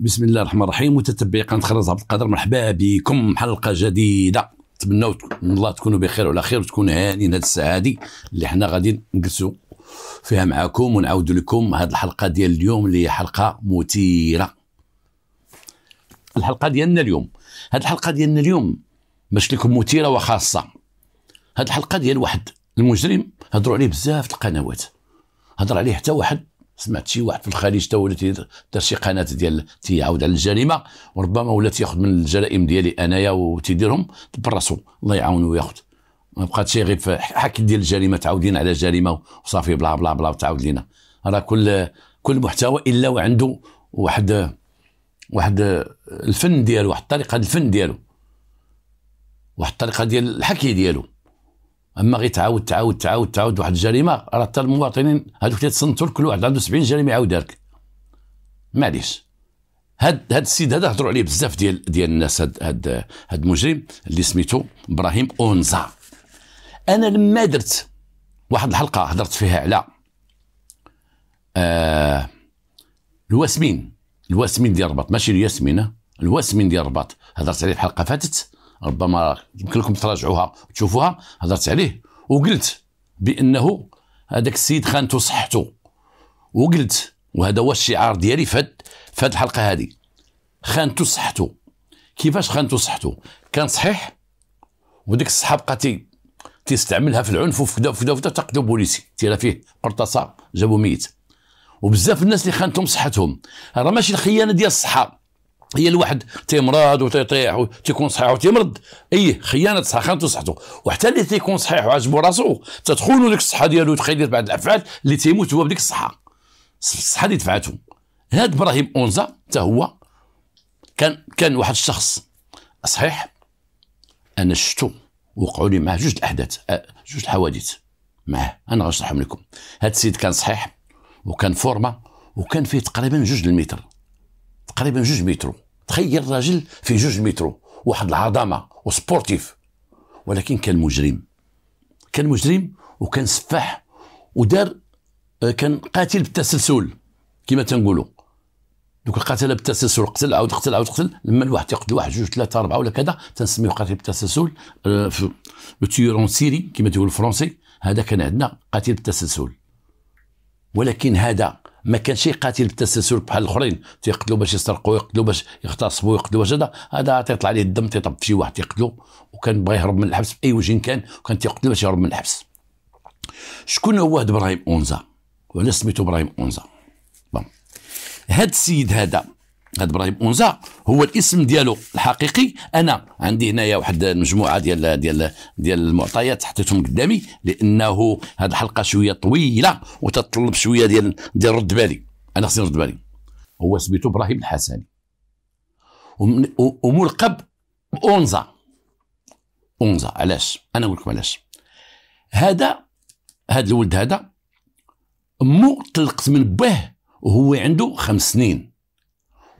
بسم الله الرحمن الرحيم متتبعي قناه خرز عبد القادر مرحبا بكم حلقه جديده نتمنى من الله تكونوا بخير وعلى خير وتكونوا هانين هذه الساعه هذه اللي حنا غادي نجلسوا فيها معاكم ونعاود لكم هذه الحلقه ديال اليوم اللي هي حلقه مثيره الحلقه ديالنا اليوم هذه الحلقه ديالنا اليوم باش لكم مثيره وخاصه هذه الحلقه ديال واحد المجرم هضروا عليه بزاف القنوات هضر عليه حتى واحد سمعت شي واحد في الخارج تا ولات دار شي قناه ديال تيعاود على الجريمه وربما ولات ياخذ من الجرائم ديالي انايا وتيديرهم براسو الله يعاونو وياخذ ما بقاتش غير في حكي ديال الجريمه تعاودين على جريمه وصافي بلا بلا بلا وتعاود لينا راه كل كل محتوى الا وعنده واحد واحد الفن ديالو واحد الطريقه الفن ديالو واحد الطريقه ديال الحكي ديالو اما غير تعاود تعاود تعاود تعاود واحد الجريمه راه حتى المواطنين هذوك اللي تصنتوا لكل واحد عنده 70 جريمه يعاودها لك معليش هاد هاد السيد هذا هضروا عليه بزاف ديال ديال الناس هاد هاد هاد المجرم اللي سميتو ابراهيم اونزا انا لما درت واحد الحلقه هضرت فيها على آه الواسمين الواسمين ديال الرباط ماشي الياسمين الواسمين ديال الرباط هضرت عليه الحلقه فاتت ربما يمكن لكم تراجعوها تشوفوها هضرت عليه وقلت بانه هذاك السيد خانته صحته وقلت وهذا هو الشعار ديالي في هذه الحلقه هذه خانته صحته كيفاش خانته صحته كان صحيح وديك الصحه بقات تيستعملها في العنف وفي وفي كذا بوليسي تيرا فيه قرطاسه جابو ميت وبزاف الناس اللي خانتهم صحتهم راه ماشي الخيانه ديال الصحه هي الواحد تيمرض وتيطيح وتيكون صحيح وتيمرض اي خيانه صحه خانته صحته وحتى اللي تيكون صحيح وعجبو راسو تتخونو ديك الصحه ديالو تخيل بعض الافعال اللي تيموت هو بديك الصحه الصحه اللي دفعته هاد ابراهيم اونزا حتى هو كان كان واحد الشخص صحيح انا شفتو وقعوا لي معاه جوج الاحداث جوج الحوادث معاه انا غنشرحهم لكم هاد السيد كان صحيح وكان فورما وكان فيه تقريبا جوج المتر تقريبا جوج مترو تخيل راجل في جوج مترو واحد العظمه وسبورتيف ولكن كان مجرم كان مجرم وكان سفاح ودار آه، كان قاتل بالتسلسل كما تنقولوا دوك القتله بالتسلسل قتل عاود قتل عاود قتل لما الواحد يقتل واحد جوج ثلاثه اربعه ولا كذا تنسميه قاتل بالتسلسل لو تيورون سيري كما تقول الفرنسي هذا كان عندنا قاتل بالتسلسل ولكن هذا ما كانش قاتل بالتسلسل بحال الاخرين تيقتلوا باش يسرقوا يقتلوا باش يغتصبوا يقتلوا هذا هذا تيطلع عليه الدم تيطب في شي واحد تيقتلو وكان بغى يهرب من الحبس باي وجه كان وكان تيقتلو باش يهرب من الحبس شكون هو هاد ابراهيم اونزا ولا سميتو ابراهيم اونزا بون هاد السيد هذا هذا ابراهيم اونزا هو الاسم ديالو الحقيقي انا عندي هنايا واحد المجموعه ديال ديال ديال المعطيات حطيتهم قدامي لانه هذه الحلقه شويه طويله وتطلب شويه ديال ديال رد بالي انا خصني نرد بالي هو سميتو ابراهيم الحسني وملقب اونزا اونزا علاش انا نقول لكم علاش هذا هذا الولد هذا مو طلقت من باه وهو عنده خمس سنين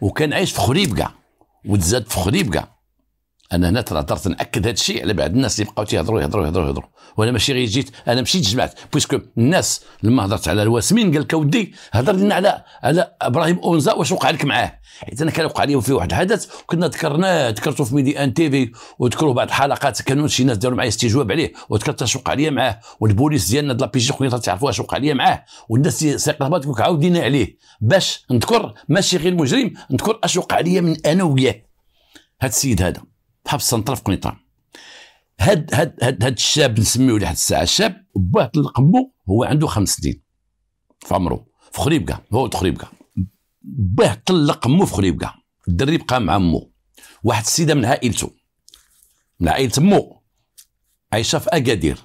وكان عايش في خريبقه وتزاد في خريبقه انا هنا ترى درت ناكد هذا الشيء على بعض الناس اللي بقاو تيهضروا يهضروا يهضروا يهضروا وانا ماشي غير جيت انا مشيت جمعت بويسكو الناس لما هضرت على الواسمين قال لك اودي هضر لنا على على ابراهيم اونزا واش وقع لك معاه حيت انا كان وقع لي في واحد الحدث وكنا ذكرناه ذكرته في ميدي ان تي في وذكروا بعض الحلقات كانوا شي ناس داروا معايا استجواب عليه وذكرت اش وقع لي معاه والبوليس ديالنا د لابيجي خويا تعرفوا اش وقع لي معاه والناس سيقلبات تقول عاودينا عليه باش نذكر ماشي غير مجرم نذكر اش وقع لي من انا وياه هذا السيد هذا بحبس في قنيطرة هاد هاد هاد, هاد الشاب نسميه لحد الساعه شاب باه طلق لقمو هو عنده خمس سنين في عمره في خريبكه هو خريبكه باه طلق امو في خريبكه الدري بقى مع امو واحد السيده من عائلته من عائله امو عايشه في اكادير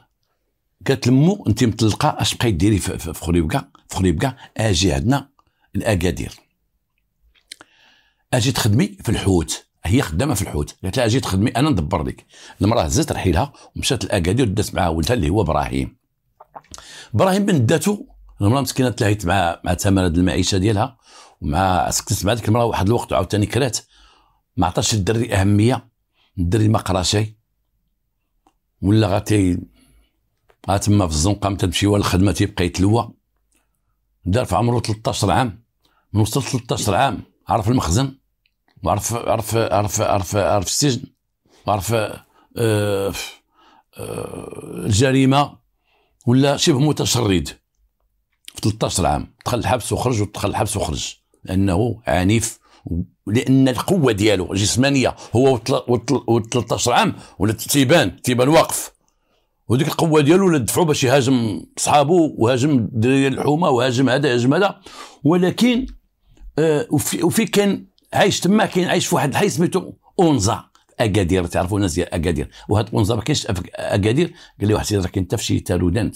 قالت لمو انت مطلقه اش بقيت ديري في خريبكه في خريبكه اجي عندنا الاكادير اجي تخدمي في الحوت هي خدامه في الحوت قالت لها اجي تخدمي انا ندبر لك المراه هزت رحيلها ومشات لاكادير دات معها ولدها اللي هو ابراهيم ابراهيم بن داتو المراه مسكينه تلاهيت مع مع ثمن المعيشه ديالها ومع سكتت مع ديك المراه واحد الوقت عاوتاني كرات ما عطاش الدري اهميه الدري ما قرا شيء ولا غاتي تما في الزنقه ما تمشي ولا الخدمه تيبقى يتلوى دار في عمره 13 عام من وصل 13 عام عرف المخزن وعرف عرف عرف عرف عرف السجن وعرف آه آه الجريمه ولا شبه متشرد في 13 عام دخل الحبس وخرج ودخل الحبس وخرج لانه عنيف لان القوه ديالو الجسمانيه هو و 13 عام ولا تيبان تيبان واقف وديك القوه ديالو ولا دفعوا باش يهاجم صحابه وهاجم الدراري الحومه وهاجم هذا هاجم هذا ولكن آه وفي, وفي كان عايش تما كاين عايش في واحد الحي سميتو اونزا اكادير تعرفوا الناس ديال اكادير وهاد اونزا ما كاينش اكادير قال لي واحد السيد راه كاين حتى في شي تالودانت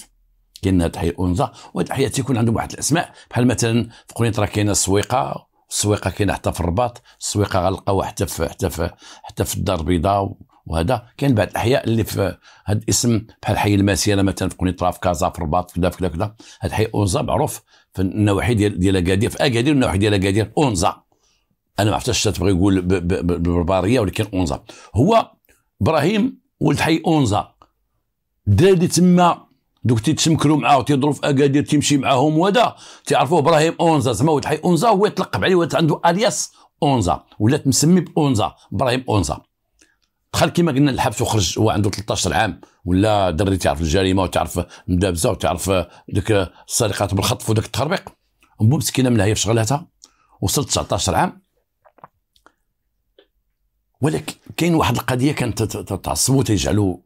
كاين هاد الحي اونزا وهاد الحي تيكون عندهم واحد الاسماء بحال مثلا في قنيطره راه كاينه السويقه السويقه كاينه حتى في الرباط السويقه غنلقاوها حتى في حتى في حتى في الدار البيضاء وهذا كاين بعض الاحياء اللي في هاد الاسم بحال حي المسيره مثلا في قنيطره في كازا في الرباط كذا كذا كذا هذا حي اونزا معروف في النواحي ديال ديال اكادير في اكادير النواحي ديال اكادير اونزا انا ما عرفتش تبغي يقول بالبربريه ولكن اونزا هو ابراهيم ولد حي اونزا دادي اللي تما دوك تيتشمكلوا معاه وتيضرو في اكادير تيمشي معاهم وهذا تيعرفوه ابراهيم اونزا زعما ولد حي اونزا هو يتلقب عليه ولات عنده الياس اونزا ولات مسمي باونزا ابراهيم اونزا دخل كما قلنا للحبس وخرج هو عنده 13 عام ولا دري تعرف الجريمه وتعرف المدابزه وتعرف ديك السرقات بالخطف وداك التخربيق امه مسكينه هي في شغلاتها وصلت 19 عام ولكن كاين واحد القضيه كانت تعصبوا تيجعلوا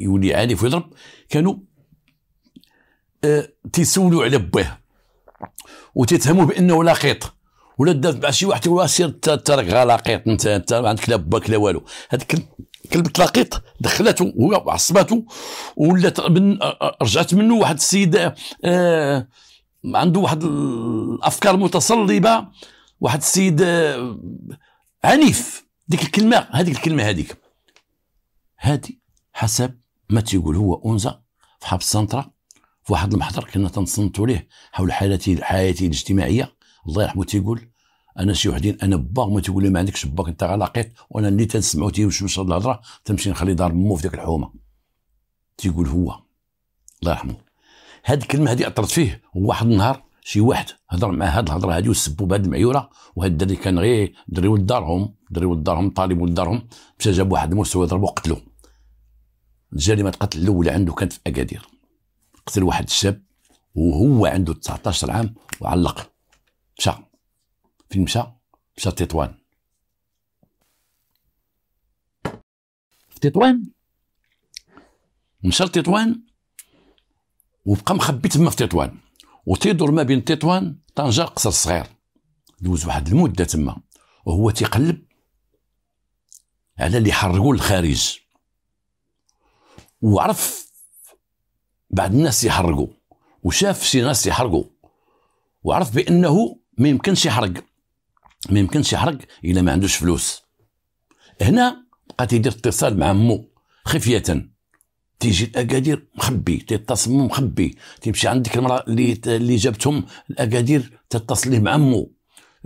يولي عارف ويضرب كانوا آه، تيسولوا على باه وتيتهموا بانه لقيط ولا داز مع شي واحد تيقول سير ترك غا لاقيط انت انت ما عندك لا باك لا والو هذيك كلمة لقيط دخلته هو وعصبته ولات من رجعت منه واحد السيد آه، عنده واحد الافكار متصلبه واحد السيد آه، عنيف ديك الكلمه هذيك الكلمه هذيك هذه حسب ما تيقول هو اونزا في حبس سنترا في واحد المحضر كنا تنصنتوا ليه حول حالتي حياتي الاجتماعيه الله يرحمه تيقول انا شي وحدين انا با ما تيقول لي ما عندكش باك انت غلاقيت وانا اللي تنسمعو تيوشوش مشى الهضره تمشي نخلي دار مو في ديك الحومه تيقول هو الله يرحمه هاد الكلمه هادي اثرت فيه واحد النهار شي واحد هضر مع هاد الهضره هادي وسبوا بهاد المعيوره وهاد الدري كان غير دري ولد دارهم دري ولد دارهم طالب ولد دارهم مشى جاب واحد المستوى ضربو قتلو جريمه القتل الاولى عنده كانت في اكادير قتل واحد الشاب وهو عنده 19 عام وعلق مشى فين مشى مشى تطوان في تطوان مشى لتطوان وبقى مخبي تما في تطوان وتيدور ما بين تطوان طنجة قصر صغير دوز واحد المدة تما وهو تيقلب على اللي حرقوا الخارج وعرف بعض الناس يحرقوا وشاف شي ناس يحرقوا وعرف بانه ما يمكنش يحرق ما يمكنش يحرق الا ما عندوش فلوس هنا بقى تيدير اتصال مع مو خفيه تيجي الاكادير مخبي تيتصم مخبي تيمشي عندك المراه اللي اللي جابتهم الاكادير تتصل ليه مع امو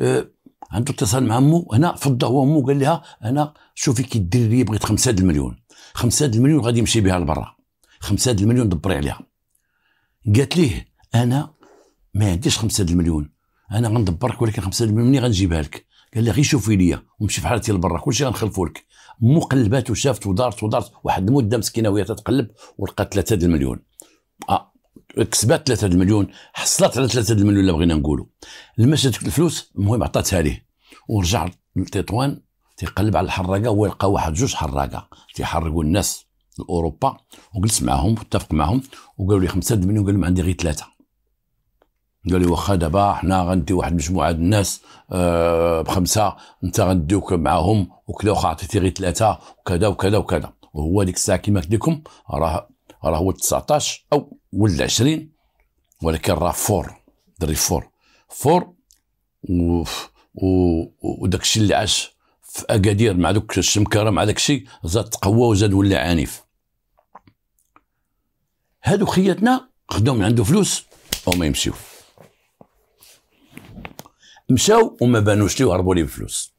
أه عنده اتصال مع امو هنا فضه هو امو قال لها انا شوفي كي دير لي بغيت 5 المليون 5 المليون غادي يمشي بها لبرا 5 المليون دبري عليها قالت ليه انا ما عنديش 5 المليون انا غندبرك ولكن 5 المليون منين غنجيبها لك قال لي غير شوفي ليا ومشي في حالتي لبرا كلشي غنخلفو لك مقلبات وشافت ودارت ودارت واحد المده مسكينه وهي تتقلب ولقات 3 المليون آه. كسبات 3 المليون حصلت على 3 المليون اللي بغينا نقولوا الماش الفلوس المهم عطاتها ليه ورجع لتطوان تيقلب على الحراقه هو واحد جوج حراقه تيحرقوا الناس لاوروبا وجلس معاهم واتفق معاهم وقالوا لي 5 مليون قال لهم عندي غير ثلاثه قال لي واخا دابا حنا غندي واحد مجموعه الناس آه بخمسه انت غنديوك معاهم وكذا واخا عطيتي غير ثلاثه وكذا وكذا وكذا وهو ديك الساعه كما قلت لكم راه راه هو 19 او ولا 20 ولكن راه فور دري فور فور و وداك الشيء اللي عاش في اكادير مع دوك الشمكره مع داك الشيء زاد تقوى وزاد ولا عنيف هادو خياتنا خداو من عنده فلوس او ما يمشيو مشاو وما بانوش ليه وهربوا لي بفلوس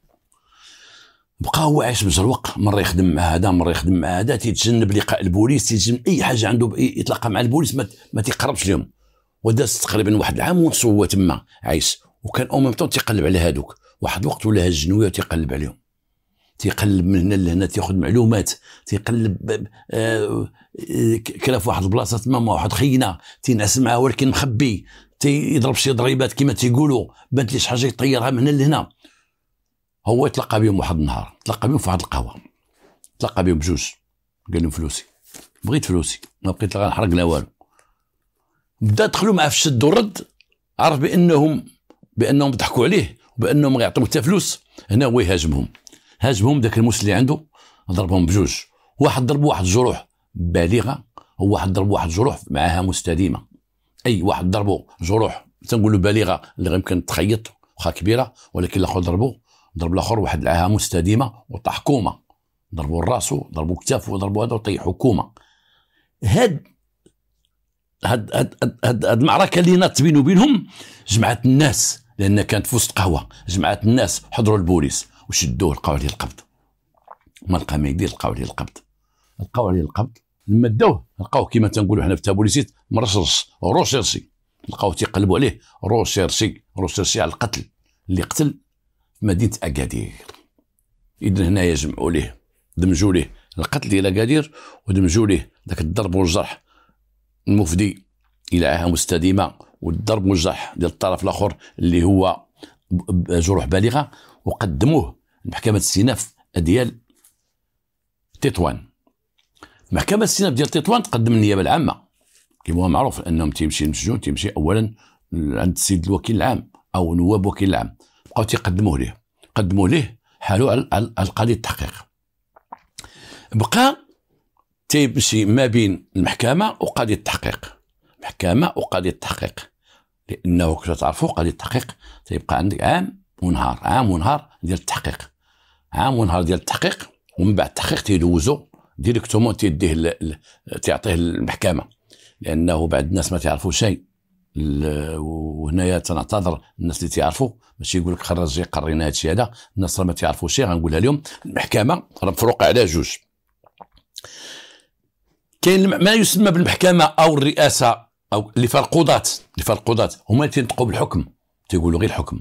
بقى هو عايش مزروق مره يخدم مع هذا مره يخدم مع هذا تيتجنب لقاء البوليس تيتجنب اي حاجه عنده يتلاقى مع البوليس ما, تيقربش لهم وداز تقريبا واحد العام ونص هو تما عايش وكان او ميم تيقلب على هادوك واحد الوقت ولا هز جنويه وتيقلب عليهم تيقلب من هنا لهنا تياخذ معلومات تيقلب آه، آه، كلا في واحد البلاصه تما مع واحد خينا تينعس معاه ولكن مخبي تيضرب شي ضريبات كما تيقولوا بانت لي شي حاجه يطيرها من هنا لهنا هو تلقى بهم واحد النهار تلقى بهم في واحد القهوه تلقى بهم بجوج قال لهم فلوسي بغيت فلوسي ما بقيت غنحرق لا والو بدا دخلوا معاه في الشد والرد عرف بانهم بانهم ضحكوا عليه وبانهم غيعطيوه حتى فلوس هنا هو يهاجمهم هاجمهم ذاك الموس اللي عنده ضربهم بجوج واحد ضرب واحد جروح بالغه وواحد ضرب واحد جروح معها مستديمه اي واحد ضربه جروح تنقولوا بالغه اللي يمكن تخيط واخا كبيره ولكن الاخر ضربه ضرب الاخر واحد العاهه مستديمه وطاح كومه ضربوا راسو ضربوا كتافو ضربوا هذا وطيحوا كومه هاد هاد هاد هاد, هاد المعركه اللي نات بينه وبينهم جمعت الناس لان كانت في وسط قهوه جمعت الناس حضروا البوليس وشدوه لقاو عليه القبض ما لقى ما يدير لقاو عليه القبض لقاو عليه القبض لما داوه لقاوه كما تنقولوا حنا في تابوليسيت مرصرص روسيرسي لقاوه تيقلبوا عليه روسيرسي روسيرسي على القتل اللي قتل في مدينه اكادير اذا هنايا جمعوا ليه دمجوا ليه القتل ديال اكادير ودمجوا ليه ذاك الضرب والجرح المفدي الى عاهه مستديمه والضرب والجرح ديال الطرف الاخر اللي هو جروح بالغه وقدموه محكمه الاستئناف ديال تطوان محكمه الاستئناف ديال تطوان تقدم النيابه العامه كما هو معروف انهم تيمشي المسجون تيمشي اولا عند السيد الوكيل العام او نواب وكيل العام بقاو تيقدموه ليه قدموا ليه حالو على القاضي التحقيق بقى تيمشي ما بين المحكمه وقاضي التحقيق محكمه وقاضي التحقيق لانه كما تعرفوا قاضي التحقيق تيبقى عندك عام ونهار عام ونهار ديال التحقيق عام ونهار ديال التحقيق ومن بعد التحقيق تيدوزو ديريكتومون تيديه تيعطيه المحكمه لانه بعد الناس ما تعرفوا شيء وهنايا تنعتذر الناس اللي تيعرفوا ماشي يقول لك خرج قرينا هادشي هذا الناس راه ما تعرفوا شيء غنقولها لهم المحكمه راه مفروقه على جوج كاين ما يسمى بالمحكمه او الرئاسه او اللي فالقضاة اللي فالقضاة هما اللي تينطقوا بالحكم تيقولوا غير الحكم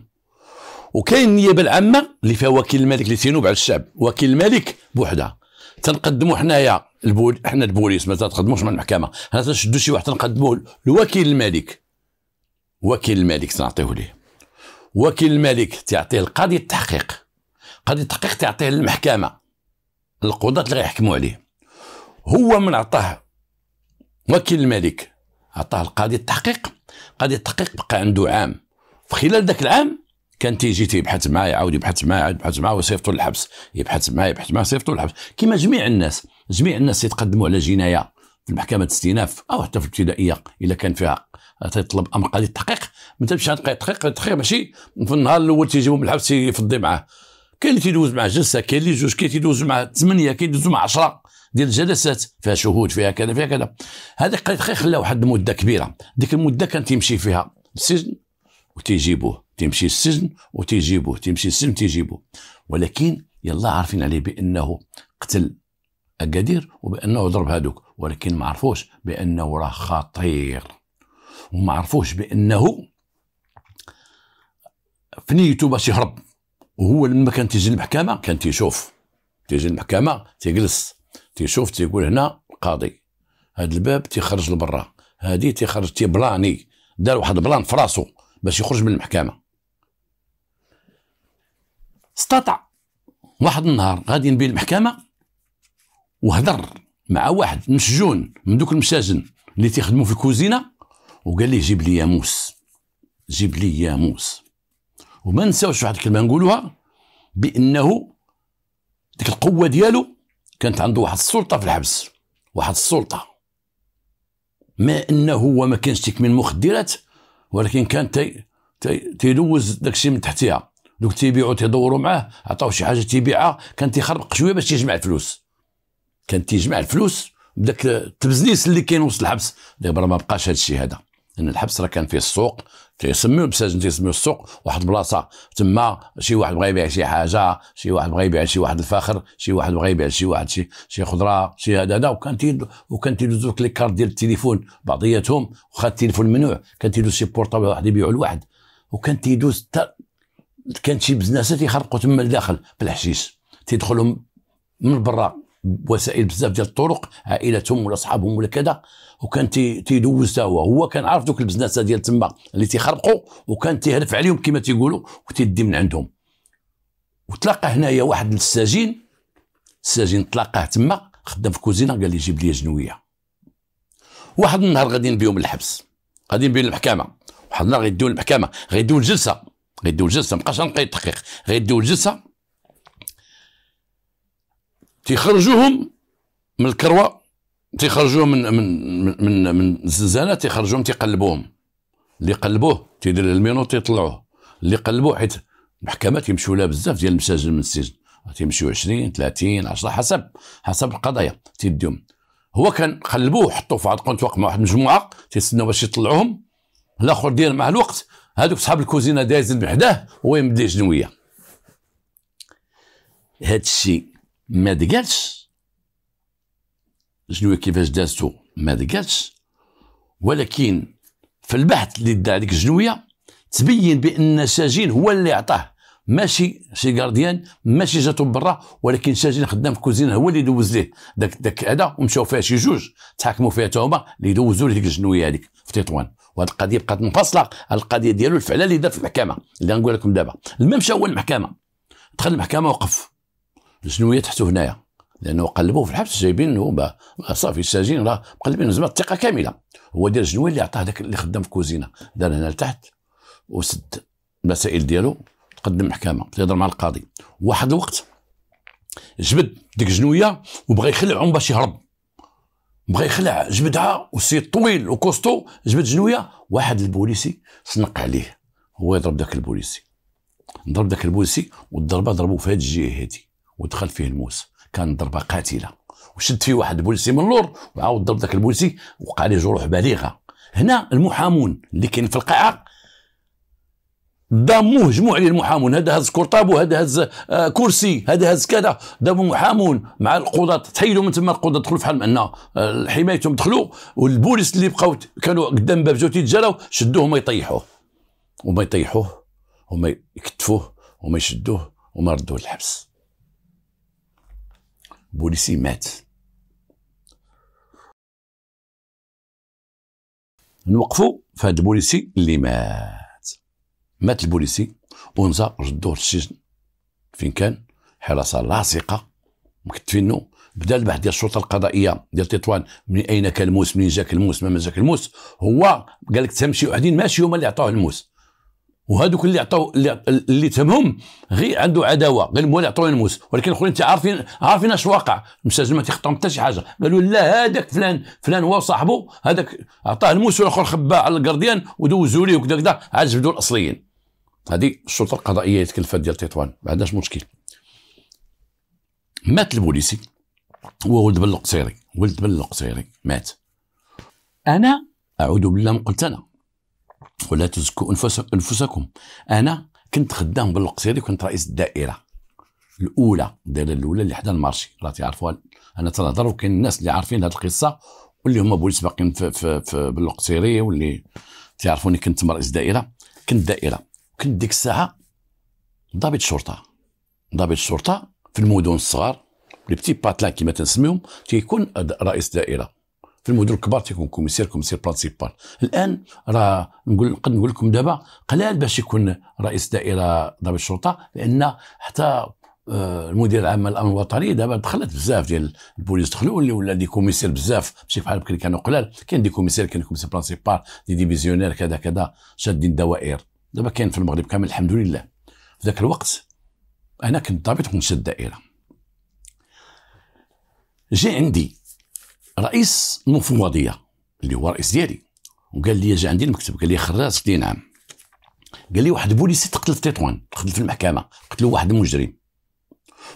وكاين النيابه العامه اللي فيها وكيل الملك اللي تينوب على الشعب وكيل الملك بوحدها تنقدموا حنايا البول حنا البوليس ما تنقدموش مع المحكمه حنا تنشدوا شي واحد تنقدموه لوكيل الملك وكيل الملك تنعطيه ليه وكيل الملك تعطيه القاضي التحقيق قاضي التحقيق تعطيه للمحكمه القضاة اللي غيحكموا عليه هو من عطاه وكيل الملك عطاه القاضي التحقيق قاضي التحقيق بقى عنده عام في خلال ذاك العام كان تيجي تيبحث معاه يعاود يبحث معاه يبحث معاه ويصيفطوا للحبس يبحث معاه يبحث معاه يصيفطوا للحبس كما جميع الناس جميع الناس يتقدموا على جنايه في محكمه استئناف او حتى في الابتدائيه الا كان فيها تطلب امر قضيه تحقيق ما تمشي تحقيق التحقيق ماشي في النهار الاول تيجيبو من الحبس يفضي معاه كاين اللي تيدوز معاه جلسه كاين اللي جوج كاين تيدوز معاه ثمانيه كاين تيدوز معاه 10 ديال الجلسات فيها شهود فيها كذا فيها كذا هذه قضيه التحقيق خلاها واحد المده كبيره ديك المده كان تيمشي فيها السجن وتيجيبوه تمشي السجن وتيجيبوه تمشي السجن تيجيبوه ولكن يلا عارفين عليه بانه قتل اكادير وبانه ضرب هادوك ولكن ما عرفوش بانه راه خطير وما عرفوش بانه في نيته باش يهرب وهو لما كان تيجي المحكمه كان تيشوف تيجي المحكمه تيجلس تيشوف تيقول هنا القاضي هذا الباب تيخرج لبرا هادي تيخرج تيبلاني دار واحد بلان في باش يخرج من المحكمه استطاع واحد النهار غادي نبي المحكمه وهضر مع واحد مسجون من دوك المساجن اللي تيخدموا في الكوزينه وقال ليه جيب لي يا موس جيب لي يا موس وما نساوش واحد الكلمه نقولوها بانه ديك القوه ديالو كانت عنده واحد السلطه في الحبس واحد السلطه ما انه هو ما كانش تكمل مخدرات ولكن كان تي تيلوز داكشي من تحتها دوك تيبيعوا تيدوروا معاه عطاوه شي حاجه تيبيعها كان تيخربق شويه باش تيجمع الفلوس كان تيجمع الفلوس بداك التبزنيس اللي كاين وسط الحبس دابا ما بقاش هذا الشيء هذا ان الحبس راه كان فيه السوق تيسميو بساجن تيسميو السوق واحد البلاصه تما شي واحد بغى يبيع شي حاجه شي واحد بغى يبيع شي واحد الفاخر شي واحد بغى يبيع شي واحد شي شي خضره شي هذا هذا وكان تيدو وكان تيدوزو لي كارت ديال التليفون بعضياتهم وخا التليفون ممنوع كان تيدوز شي بورطابل واحد يبيعو لواحد وكان تيدوز كان شي بزناسه تيخرقوا تما لداخل بالحشيش تيدخلوا من برا بوسائل بزاف ديال الطرق عائلتهم ولا صحابهم ولا كذا وكان تيدوز هو هو كان عارف دوك البزناسه ديال تما اللي تيخرقوا وكان تيهرف عليهم كما تيقولوا وتيدي من عندهم وتلاقى هنايا واحد السجين السجين تلاقاه تما خدام في كوزينه قال لي جيب لي جنويه واحد النهار غادي نبيهم الحبس غادي نبيهم المحكمه واحد النهار غيديو للمحكمه غيديو الجلسه غيدوز الجلسه مابقاش نلقى التحقيق غيدوز الجلسه تيخرجوهم من الكروه تيخرجوهم من من من من الزنزانه تيخرجوهم تيقلبوهم اللي قلبوه تيدير المينو تيطلعوه اللي قلبوه حيت المحكمه تيمشيو لها بزاف ديال المساجين من السجن تيمشيو 20 30 10 حسب حسب القضايا تيديهم هو كان قلبوه حطوه في عاد قنت مع واحد المجموعه تيستناو باش يطلعوهم الاخر دير مع الوقت هادوك صحاب الكوزينه دازن بحداه هو يمد جنويه هادشي الشيء ما دقاتش جنويه كيفاش دازتو ما دقاتش ولكن في البحث اللي دار عليك جنوية تبين بان ساجين هو اللي عطاه ماشي سي غارديان ماشي جاتو برا ولكن ساجين خدام في كوزينه هو اللي دوز ليه داك داك هذا ومشاو فيها شي جوج تحاكموا فيها توما اللي دوزوا ليه الجنويه هذيك في تطوان وهذه القضيه بقات منفصله على القضيه ديالو الفعله اللي دار في المحكمه اللي غنقول لكم دابا مشى هو المحكمه دخل المحكمه وقف الجنويه تحتو هنايا لانه قلبوه في الحبس جايبين صافي الساجين راه مقلبين زعما الثقه كامله هو ديال الجنويه اللي عطاه داك اللي خدام في كوزينه دار هنا لتحت وسد المسائل ديالو تقدم محكمه تهضر مع القاضي واحد الوقت جبد ديك جنويه وبغى يخلعهم باش يهرب بغى يخلع جبدها والسيد طويل وكوستو جبد جنويه واحد البوليسي سنق عليه هو يضرب ذاك البوليسي ضرب ذاك البوليسي والضربه ضربوا في هذه الجهه هذه ودخل فيه الموس كان ضربه قاتله وشد فيه واحد البوليسي من اللور وعاود ضرب ذاك البوليسي وقع عليه جروح بالغه هنا المحامون اللي كاين في القاعه ضاموه مجموع عليه المحامون هذا هز كورطابو هذا هز آه، كرسي هذا هز كذا ضاموا محامون مع القضاة تحيلوا من تما القضاة دخلوا فحال آه، من حمايتهم دخلوا والبوليس اللي بقاو كانوا قدام باب جوتي تجاراو شدوه وما يطيحوه وما يطيحوه وما يكتفوه وما يشدوه وما ردوه للحبس بوليسي مات نوقفوا فهاد البوليسي اللي مات مات البوليسي ونزا ردوه للسجن فين كان حراسه لاصقه مكتفينو بدا البحث ديال الشرطه القضائيه ديال تطوان من اين كان الموس منين جاك الموس ما جاك الموس هو قال لك تمشي وحدين ماشي هما اللي عطاوه الموس وهذوك اللي عطاو اللي تمهم غير عنده عداوه غير هو اللي عطاو الموس ولكن الاخرين انت عارفين عارفين اش واقع المساجين ما تيخطاهم حتى شي حاجه قالوا لا هذاك فلان فلان هو صاحبه هذاك عطاه الموس والاخر خباه على القرديان ودوزوا ليه وكذا كذا عاد جبدوا الاصليين هذه الشرطه القضائيه يتكلفها ديال تطوان ما عندناش مشكل مات البوليسي هو ولد بن القصيري ولد بن القصيري مات انا اعوذ بالله من قلت انا ولا تزكوا انفسكم انا كنت خدام بالقصيري وكنت رئيس الدائره الاولى الدائره الاولى اللي حدا المارشي راه تعرفوها انا تنهضر وكاين الناس اللي عارفين هذه القصه واللي هما بوليس باقيين في, في, في بالقصيري واللي تعرفوني كنت رئيس دائره كنت دائره كنت ديك الساعه ضابط شرطه ضابط شرطه في المدن الصغار لي بتي باتلان كما تنسميهم تيكون رئيس دائره في المدن الكبار تيكون كوميسير كوميسير برانسيبال الان راه نقول نقدر نقول لكم دابا قلال باش يكون رئيس دائره ضابط شرطه لان حتى آه، المدير العام الامن الوطني دابا دخلت بزاف ديال البوليس دخلوا اللي ولا دي كوميسير بزاف ماشي بحال بكري كانوا قلال كاين دي كوميسير كاين كوميسير برانسيبال دي ديفيزيونير كذا كذا شادين دوائر دابا كاين في المغرب كامل الحمد لله في ذاك الوقت انا كنت ضابط منشد الدائره جاء عندي رئيس المفوضيه اللي هو رئيس ديالي وقال لي جا عندي المكتب قال لي خراس قلت نعم قال لي واحد البوليسي تقتل في تطوان تقتل في المحكمه قتلوا واحد المجرم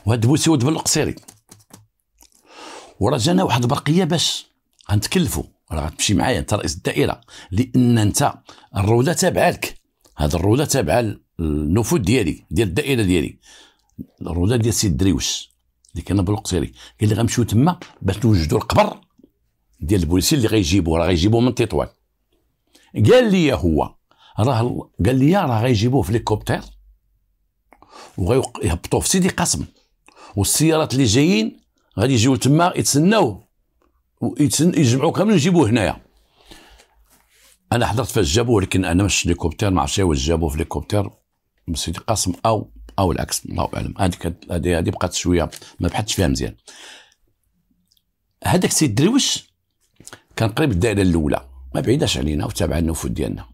وهاد البوليسي ولد بن القصيري ورجعنا واحد البرقيه باش غنتكلفوا راه غتمشي معايا انت رئيس الدائره لان انت الروله تابعه لك هذه الروضه تابعه للنفوذ ديالي ديال الدائره ديالي الروضه ديال سيد دريوش اللي كان بالقصيري قال لي غنمشيو تما باش نوجدوا القبر ديال البوليسي اللي غيجيبوه راه غيجيبوه من تطوان قال لي هو راه قال لي راه غيجيبوه في ليكوبتر وغيهبطوه في سيدي قاسم والسيارات اللي جايين غادي يجيو تما يتسناو يجمعوا كامل يجيبوه هنايا انا حضرت في الجابو ولكن انا مش ليكوبتر ما عرفتش واش جابو في ليكوبتر سيدي قاسم او او العكس الله اعلم هذيك هذه هذه بقات شويه ما بحثتش فيها مزيان هذاك السيد درويش كان قريب الدائره الاولى ما بعيداش علينا وتابع النفوذ ديالنا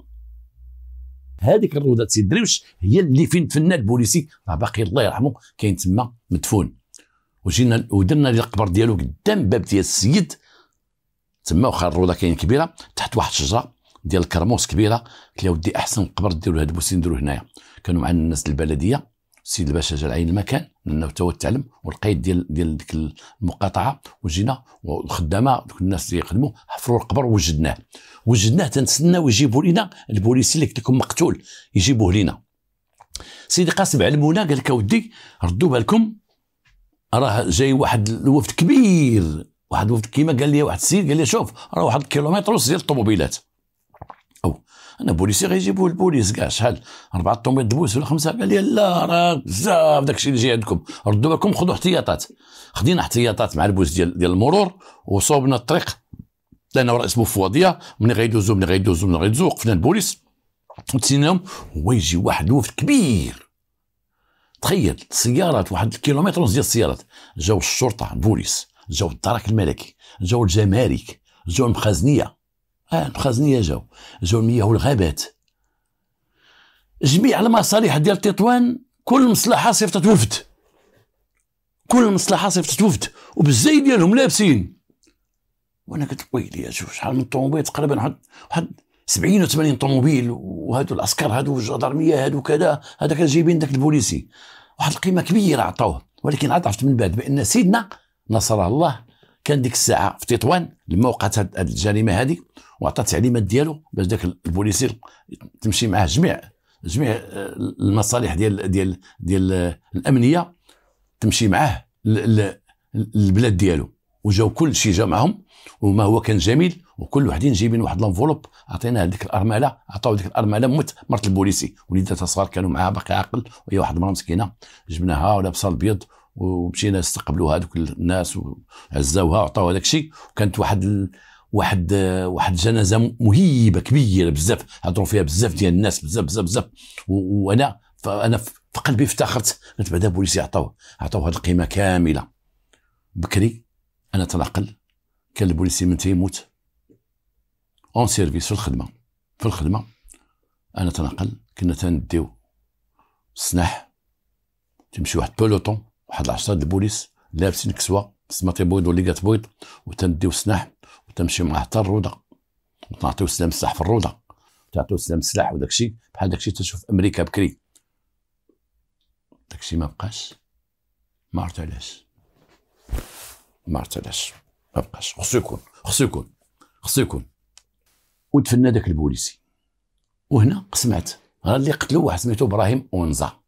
هذيك الروضه سيد درويش هي اللي فين فنا البوليسي راه باقي الله يرحمه كاين تما مدفون وجينا ودرنا القبر ديالو قدام باب ديال السيد تما واخا الروضه كاين كبيره تحت واحد الشجره ديال الكرموس كبيره قلت لها ودي احسن قبر ديروا هاد البوستين نديروه هنايا كانوا معنا الناس البلديه السيد الباشا جا العين المكان لانه تو تعلم والقيد ديال ديال ديك المقاطعه وجينا والخدامه دوك الناس اللي يخدموا حفروا القبر وجدناه وجدناه تنتسناو يجيبوا لنا البوليسي اللي قلت لكم مقتول يجيبوه لنا سيدي قاسم علمونا قال لك اودي ردوا بالكم راه جاي واحد الوفد كبير واحد الوفد كيما قال لي واحد السيد قال لي شوف راه واحد الكيلومتر وسير الطوموبيلات او انا بوليسي غيجيبوه البوليس كاع شحال اربعه طوموبيل دبوس ولا خمسه قال لي لا راه بزاف داكشي اللي جاي عندكم ردوا بالكم خذوا احتياطات خدينا احتياطات مع البوليس ديال ديال المرور وصوبنا الطريق لانه راه اسمه فواضية ملي غيدوزو ملي غيدوزو ملي غيدوزو وقفنا البوليس وتسيناهم هو يجي واحد الوفد كبير تخيل سيارات واحد الكيلومتر ونص ديال السيارات جاو الشرطه البوليس جاو الدرك الملكي جاو الجمارك جاو المخازنيه اه الخزنيه جاو جاو المياه والغابات جميع المصالح ديال تطوان كل مصلحه صيفطت وفد كل مصلحه صيفطت وفد وبزاي ديالهم لابسين وانا قلت ويلي شوف شحال من الطوموبيل تقريبا واحد واحد 70 و 80 طوموبيل وهادو العسكر هادو الجدرميه هادو كذا هذا كان جايبين داك البوليسي واحد القيمه كبيره عطوه ولكن عاد عرفت من بعد بان سيدنا نصر الله كان ديك الساعه في تطوان لما وقعت هذه الجريمه هذه وعطى التعليمات ديالو باش ذاك البوليسي تمشي معاه جميع جميع آه، المصالح ديال ديال ديال آه، الامنيه تمشي معاه للبلاد ديالو وجاو كل شيء جا معهم وما هو كان جميل وكل وحدين جايبين واحد لانفولوب عطيناه ديك الارمله عطاو ديك الارمله مت مرت البوليسي وليداتها صغار كانوا معاها باقي عاقل وهي واحد المراه مسكينه جبناها ولابسه البيض ومشينا استقبلوا هذوك الناس وعزاوها وعطاوها هذاك الشيء وكانت واحد ال... واحد واحد جنازه مهيبه كبيره بزاف هضروا فيها بزاف ديال الناس بزاف بزاف بزاف وانا فانا في قلبي افتخرت قلت بعدا بوليس عطاوه عطاوه هذه القيمه كامله بكري انا تنعقل كان البوليسي من تيموت اون سيرفيس في الخدمه في الخدمه انا تنعقل كنا تنديو السناح تمشي واحد بولوطون واحد العشرة د البوليس لابسين كسوة سماطي بيض كات بيض وتنديو سلاح وتمشي معاه حتى الروضة وتعطيو سلام السلاح في الروضة تعطيو سلام السلاح وداك الشيء بحال داك الشيء تشوف أمريكا بكري داك الشيء ما بقاش ما عرفت علاش ما عرفت علاش ما بقاش خصو يكون خصو يكون خصو يكون ودفنا داك البوليسي وهنا سمعت راه اللي قتلو واحد سميتو ابراهيم اونزا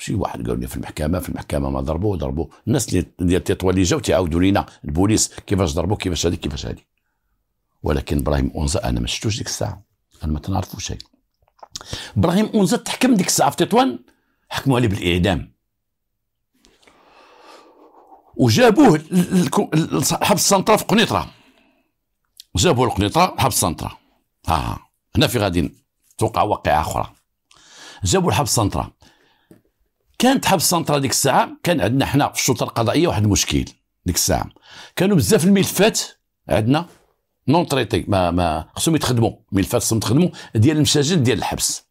شي واحد قالوا لي في المحكمه في المحكمه ما ضربوه ضربوه الناس اللي ديال تطوان اللي جاو تيعاودوا لينا البوليس كيفاش ضربوا كيفاش هذيك كيفاش هذيك ولكن ابراهيم اونزا انا ما شفتوش ديك الساعه انا ما تنعرفوش شيء ابراهيم اونزا تحكم ديك الساعه في تطوان حكموا عليه بالاعدام وجابوه لحبس السنطره في قنيطره جابوه لقنيطره حبس السنطره ها هنا في غادي توقع واقعه اخرى جابوا لحبس السنطره كانت حبس سنترا ديك الساعه كان عندنا حنا في الشرطه القضائيه واحد المشكل ديك الساعه كانوا بزاف الملفات عندنا نون تريتي ما ما خصهم يتخدموا ملفات خصهم يتخدموا ديال المساجين ديال الحبس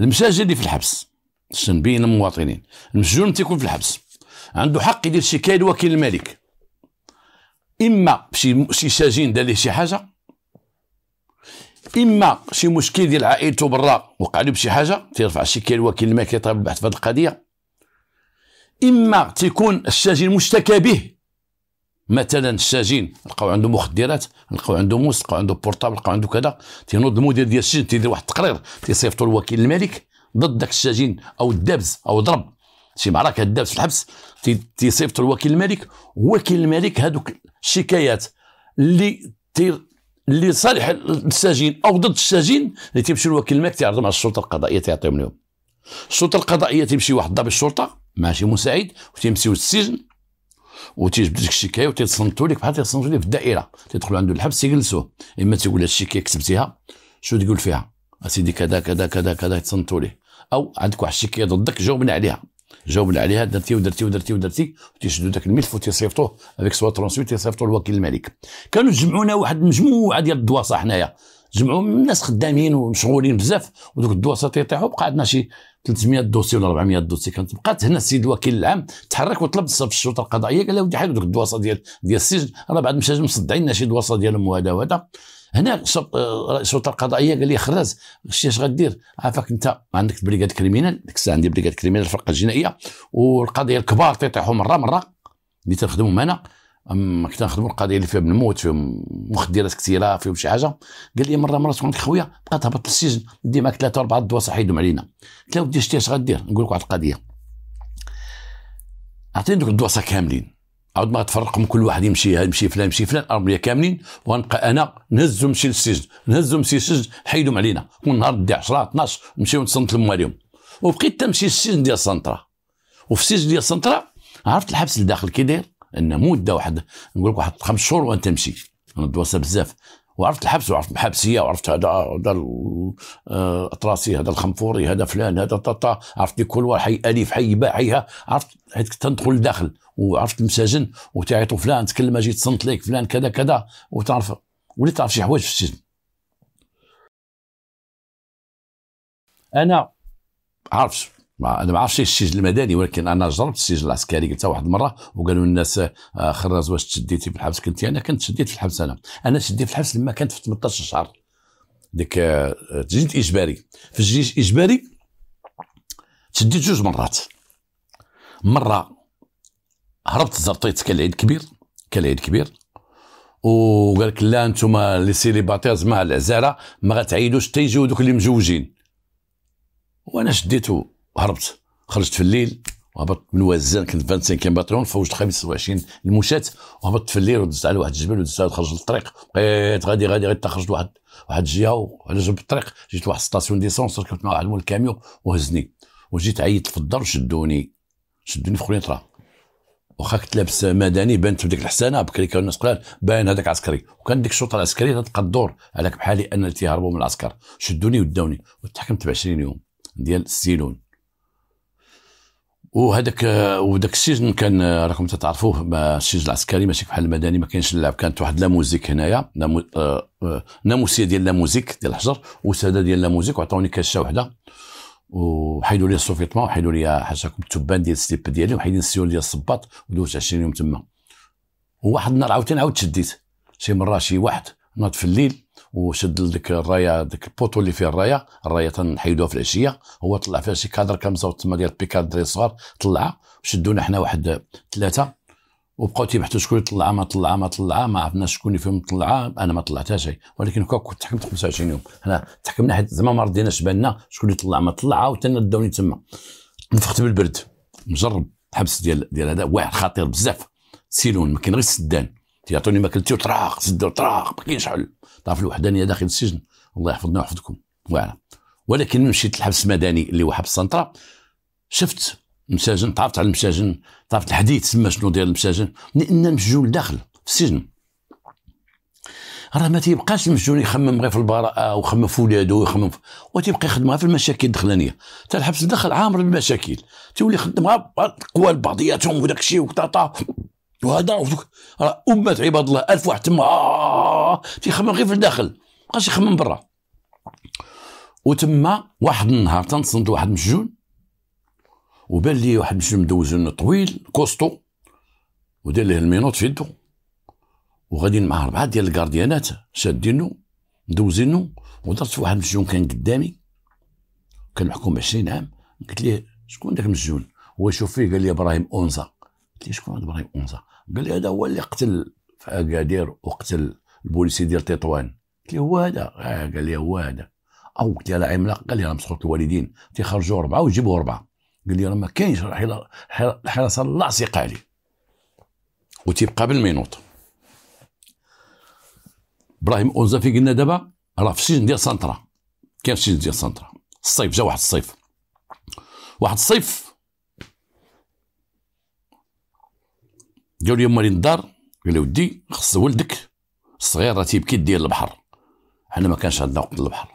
المساجين اللي في الحبس شن بين المواطنين المسجون تيكون في الحبس عنده حق يدير شكايه لوكيل الملك اما شي شي سجين دار ليه شي حاجه اما شي مشكل ديال عائلته برا وقع له بشي حاجه تيرفع شكايه لوكيل الملك يطالب بالبحث في هذه القضيه اما تيكون السجين مشتكى به مثلا السجين لقاو عنده مخدرات لقاو عنده موس لقاو عنده بورطابل لقاو عنده كذا تينوض المدير ديال السجن تيدير واحد التقرير تيصيفطو الوكيل الملك ضد داك السجين او الدبز او ضرب شي معركه الدبز في الحبس تيصيفطو الوكيل الملك وكيل الملك هذوك الشكايات اللي تير اللي صالح السجين او ضد السجين اللي تيمشي الوكيل الملك تيعرضهم على السلطه القضائيه تيعطيهم لهم السلطه القضائيه تيمشي واحد ضابط الشرطه ماشي مساعد وتيمسيو السجن وتيجبد لك الشكايه وتيتصنتو لك بحال تيتصنتو لك في الدائره تيدخلوا عنده الحبس تيجلسوه اما تيقول له الشكايه كتبتيها شو تقول فيها اسيدي كذا كذا كذا كذا تصنتوا ليه او عندك واحد الشكايه ضدك جاوبنا عليها جاوبنا عليها درتي ودرتي ودرتي ودرتي وتيشدوا داك الملف وتيصيفطوه هذاك سوا ترونسوي تيصيفطوه الوكيل الملك كانوا جمعونا واحد المجموعه ديال الدواسه حنايا جمعوا الناس خدامين ومشغولين بزاف ودوك الدواسه تيطيحوا بقى عندنا شي 300 دوسي ولا 400 دوسي كانت بقات هنا السيد الوكيل العام تحرك وطلب الصف الشرطه القضائيه قال له ودي حيدوا الدواسه ديال ديال السجن راه بعد مشاج مصدعين شي دواسه ديالهم وهذا وهذا هنا الشرطه آه، القضائيه قال لي خراز شتي اش غدير عافاك انت عندك بريكاد كريمينال ديك الساعه عندي بريكاد كريمينال الفرقه الجنائيه والقضيه الكبار تيطيحوا مره مره اللي تنخدموا معنا اما كنت نخدموا القضيه اللي فيها بنموت فيهم مخدرات كثيره فيهم شي حاجه قال لي مره مرات عندك خويا بقى تهبط للسجن دي معك ثلاثه اربعه الدواء صح يدوم علينا قلت له ودي شتي اش غدير نقول لك واحد القضيه اعطيني دوك الدواسه كاملين عاود ما تفرقهم كل واحد يمشي يمشي فلان يمشي فلان اربعه كاملين ونبقى انا نهزهم نمشي للسجن نهزهم نمشي للسجن حيدهم علينا كل نهار دي 10 12 نمشيو لهم عليهم وبقيت تمشي للسجن ديال السنتره وفي السجن ديال السنتره عرفت الحبس اللي داخل كي داير ان مده واحد نقول لك واحد خمس شهور وانت تمشي انا دواسه بزاف وعرفت الحبس وعرفت الحبسيه وعرفت هذا هذا الاطراسي آه، هذا الخنفوري هذا فلان هذا طاطا عرفت كل واحد حي الف حي باء حيها عرفت حيت كنت ندخل وعرفت المساجن وتعيطوا فلان تكلم اجي تصنت ليك فلان كذا كذا وتعرف وليت تعرف شي حوايج في السجن انا عرفت ما انا ما عرفتش السجل المدني ولكن انا جربت السجل العسكري قلتها واحد المره وقالوا الناس آه، خرز واش تشديتي في الحبس كنت انا كنت شديت في الحبس انا انا شديت في الحبس لما كنت في 18 شهر ديك تجنيد آه، اجباري في الجيش اجباري تشديت جوج مرات مره هربت زرطيت كان العيد كبير كان العيد كبير وقال لك لا انتم لي سيليباتيرز مع العزاله ما غتعيدوش حتى يجيو دوك اللي مزوجين وانا شديتو هربت خرجت في الليل وهبطت من وزان كنت 25 باترون فوجت 25 المشاة وهبطت في الليل ودزت على واحد الجبل ودزت على خرجت للطريق بقيت غادي غادي غادي تخرج واحد واحد الجهه وعلى جنب الطريق جيت واحد ستاسيون ديسونس ركبت مع واحد الكاميو وهزني وجيت عيطت في الدار وشدوني شدوني في خرينطره واخا كنت لابس مدني بانت في ديك الحسانه بكري كانوا الناس قلال باين هذاك عسكري وكان ديك الشرطه العسكريه تلقى الدور عليك بحالي ان اللي تيهربوا من العسكر شدوني وداوني وتحكمت ب 20 يوم ديال السيلون وهذاك وداك السيزون كان راكم تتعرفوه السيزون العسكري ماشي بحال المدني ما كاينش اللعب كانت واحد لا موزيك هنايا آه، آه، ناموسيه ديال لا موزيك ديال الحجر وساده ديال لا موزيك وعطاوني كاشه وحده وحيدوا لي السوفيتمون وحيدوا لي حاشاكم التبان ديال السليب ديالي وحيدين السيول ديال الصباط ودوزت 20 يوم تما وواحد النهار عاوتاني عاود شديت شي مره شي واحد ناض في الليل وشد لك الرايه ديك البوطو اللي فيه الرايه الرايه تنحيدوها في العشيه هو طلع فيها شي كادر خمسه وتما ديال بيكاد دري صغار طلع شدونا حنا واحد ثلاثه وبقاو تيبحثوا شكون يطلعها ما طلع ما طلع ما عرفناش شكون اللي فيهم طلع انا ما طلعتها شيء ولكن هكا كنت تحكمت 25 يوم حنا تحكمنا حيت زعما ما رديناش بالنا شكون اللي طلع ما طلعها وتنا داوني تما نفخت بالبرد مجرب الحبس ديال ديال هذا واعر خطير بزاف سيلون ما كاين غير السدان تيعطوني ماكلتي وطراق طراق وطراق كاينش حل تعرف الوحدانيه داخل السجن الله يحفظنا ويحفظكم واعر ولكن مشيت للحبس المدني اللي هو حبس سنطرة شفت مساجن تعرفت على المساجن تعرفت الحديث تسمى شنو داير المساجن لان المسجون داخل في السجن راه ما تيبقاش المسجون يخمم غير في البراءه ويخمم في ولادو ويخمم في... وتيبقى يخدم في المشاكل الدخلانيه حتى الحبس دخل عامر بالمشاكل تيولي يخدم غير قوى بعضياتهم وداك الشيء وكطاطا وهذا راه امه عباد الله الف واحد تما آه. تيخمم غير في الداخل مابقاش يخمم برا وتما واحد النهار تنصند واحد مشجون وبان لي واحد مشجون مدوز طويل كوستو ودار ليه المينوت في يدو وغاديين مع اربعه ديال الكارديانات شادينو مدوزينو ودرت واحد المسجون كان قدامي كان محكوم بعشرين 20 عام قلت ليه شكون داك المسجون هو يشوف فيه قال لي ابراهيم اونزا قلت ليه شكون هذا ابراهيم اونزا قال لي هذا هو اللي قتل في اكادير وقتل البوليسي ديال تطوان قلت له هو هذا آه قال لي هو هذا او قلت له راه عملاق قال لي راه مسخوط الوالدين تيخرجوا اربعه ويجيبوا اربعه قال لي راه ما كاينش الحراسه لاصقه عليه وتيبقى بالمينوط ابراهيم اونزافي قلنا دابا راه في السجن ديال سانترا كان في السجن ديال سانترا الصيف جا واحد الصيف واحد الصيف قالوا لي مالين الدار قال لي ودي خص ولدك الصغير راه تيبكي ديال البحر حنا ما كانش عندنا وقت للبحر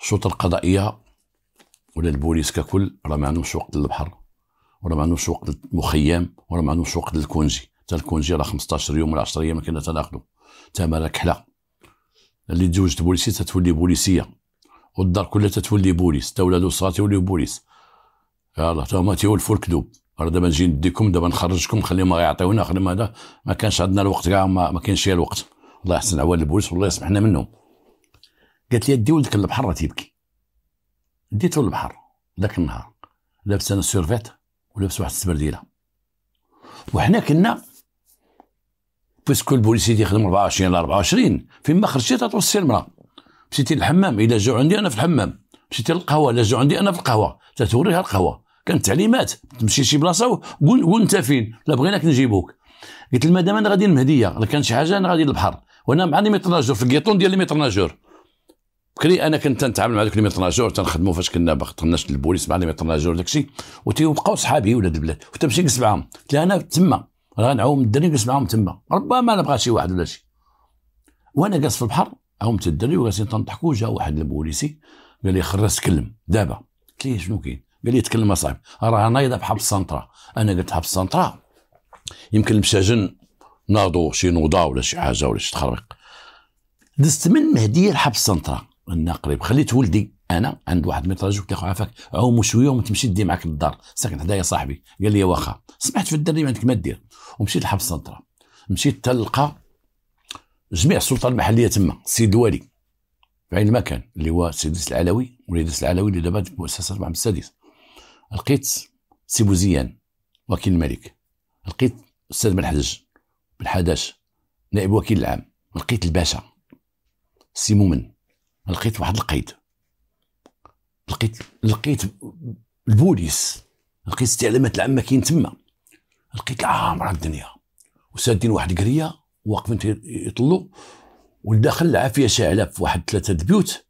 الشرطه القضائيه ولا البوليس ككل راه ما عندهمش وقت للبحر ولا ما عندهمش وقت للمخيم ولا ما عندهمش وقت الكونجي حتى الكونجي راه 15 يوم ولا 10 ايام ما كنا تناخذو حتى راه كحله اللي تزوجت بوليسي تتولي بوليسيه والدار كلها تتولي بوليس حتى ولادو الصغار تيوليو بوليس يلاه تا هما تيولفوا الكذوب راه دابا نجي نديكم دابا نخرجكم خليهم يعطيونا خليهم هذا ما كانش عندنا الوقت كاع ما, ما كانش الوقت الله يحسن عوال البوليس والله يسمحنا منهم قالت لي دي ولدك للبحر راه تيبكي ديته للبحر ذاك النهار لابس انا السيرفيت ولابس واحد السبرديله وحنا كنا باسكو البوليسي تيخدم 24 على 24 فين ما خرجتي تتوصي المراه مشيتي للحمام الا جاو عندي انا في الحمام مشيتي للقهوه الا جاو عندي انا في القهوه تتوريها القهوه كانت تعليمات تمشي شي بلاصه وقول وانت انت فين لا بغيناك نجيبوك قلت له مادام انا غادي المهديه راه كان شي حاجه انا غادي للبحر وانا مع لي ميطناجور في الكيطون ديال لي ميطناجور بكري انا كنت نتعامل مع دوك لي ميطناجور تنخدموا فاش كنا بختناش البوليس مع لي ميطناجور داكشي وتيبقاو صحابي ولاد البلاد وتمشي نجلس معاهم قلت له انا تما غنعوم الدري نجلس معاهم تما ربما انا بغى شي واحد ولا شي وانا جالس في البحر عومت الدري وجالسين تنضحكوا جا واحد البوليسي قال لي خرج تكلم دابا قلت ليه شنو كاين قال لي تكلم اصاحبي راه نايضه بحب سنترا انا قلت حبس سنترا يمكن المشاجن ناضو شي نوضه ولا شي حاجه ولا شي تخرق دزت من مهديه لحبس سنترا قلنا قريب خليت ولدي انا عند واحد ميطر قلت له عافاك عوم شويه تمشي دي معاك للدار ساكن حدايا صاحبي قال لي واخا سمعت في الدري ما عندك ما دير ومشيت لحبس سنترا مشيت تلقى جميع السلطه المحليه تما السيد الوالي في عين المكان اللي هو السيد العلوي وليد العلوي اللي دابا مؤسسه محمد السادس لقيت سي بوزيان وكيل الملك لقيت استاذ بالحجج بالحداش نائب وكيل العام لقيت الباشا سي مومن لقيت واحد القيد لقيت لقيت البوليس لقيت استعلامات العامه كاين تما لقيت عامره الدنيا وسادين واحد القريه واقفين يطلوا والداخل العافيه شاعله في واحد ثلاثه البيوت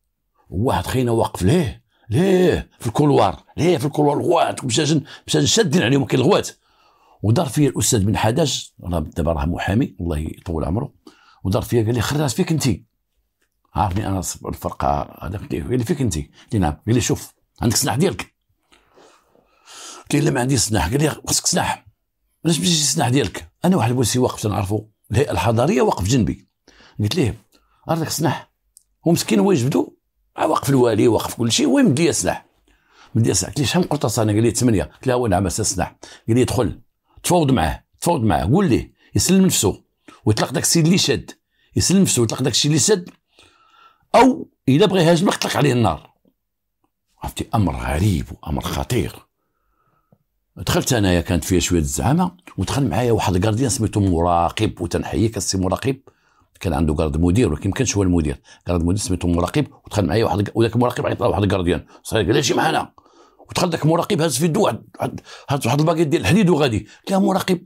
وواحد خينا واقف ليه ليه في الكولوار ليه في الكولوار الغوات مشى مشا شادين عليهم كاين الغوات ودار فيا الاستاذ بن حداج راه دابا راه محامي الله يطول عمره ودار فيا قال لي خراس فيك انت عارفني انا الفرقه هذاك قال لي فيك انت قال لي نعم قال لي شوف عندك سلاح ديالك قلت لي لا ما عندي سلاح قال لي خصك سلاح علاش مشيتي السلاح ديالك انا واحد البوسي واقف تنعرفو الهيئه الحضاريه واقف جنبي قلت ليه عندك سلاح ومسكين هو يجبدو آه، واقف الوالي واقف كل شيء وين مدي سلاح مدي سلاح قلت له شحال من قرطاسه انا قال لي 8 قلت له هو نعم سلاح قال لي دخل تفاوض معاه تفاوض معاه قول ليه يسلم نفسه ويطلق داك السيد اللي شاد يسلم نفسه ويطلق داك الشيء اللي شاد او الا بغى يهاجمك طلق عليه النار عرفتي امر غريب وامر خطير دخلت انايا كانت فيها شويه الزعامه ودخل معايا واحد الكارديان سميتو مراقب وتنحييك السي مراقب كان عنده جارد مدير ولكن ما كانش هو المدير جارد مدير سميته مراقب ودخل معايا واحد وذاك المراقب عيط واحد الجارديان يعني. صغير قال لي معانا ودخل ذاك المراقب هز في الدو هز واحد الباكيت ديال الحديد وغادي قلت له مراقب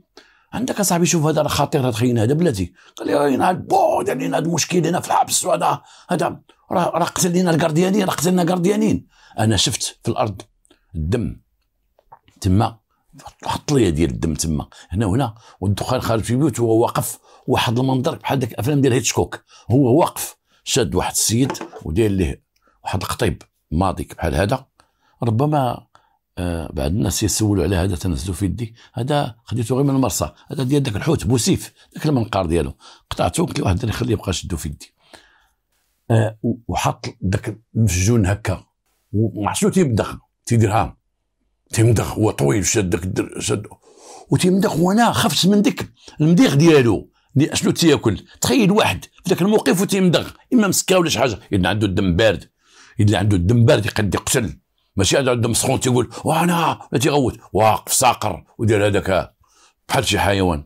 عندك اصاحبي شوف هذا راه خطير هذا خينا هذا بلاتي قال لي راه بو دار لنا هذا المشكل هنا في الحبس وهذا هذا راه قتل لنا الكارديانين راه قتلنا كارديانين انا شفت في الارض الدم تما حط لي ديال الدم تما هنا وهنا والدخان خارج في بيوت وهو واقف واحد المنظر بحال داك الافلام ديال هيتشكوك هو واقف شاد واحد السيد وداير ليه واحد القطيب ماضي بحال هذا ربما آه، بعض الناس يسولوا على هذا تنزلوا في يدي هذا خديته غير من المرسى هذا ديال داك الحوت بوسيف داك المنقار ديالو قطعته قلت لواحد الدري خليه يبقى شدو في يدي آه، وحط داك المفجون هكا وما عرفتش شنو تيمدخ تيدير ها تيمدخ هو طويل شاد داك شاد وتيمدخ وانا خفت من ديك المديخ ديالو شنو تياكل تخيل واحد في ذاك الموقف وتيمدغ اما مسكا ولا شي حاجه الا عنده الدم بارد الا عنده الدم بارد يقد يقتل ماشي عنده الدم سخون تيقول وانا تيغوت واقف ساقر ودير هذاك بحال شي حيوان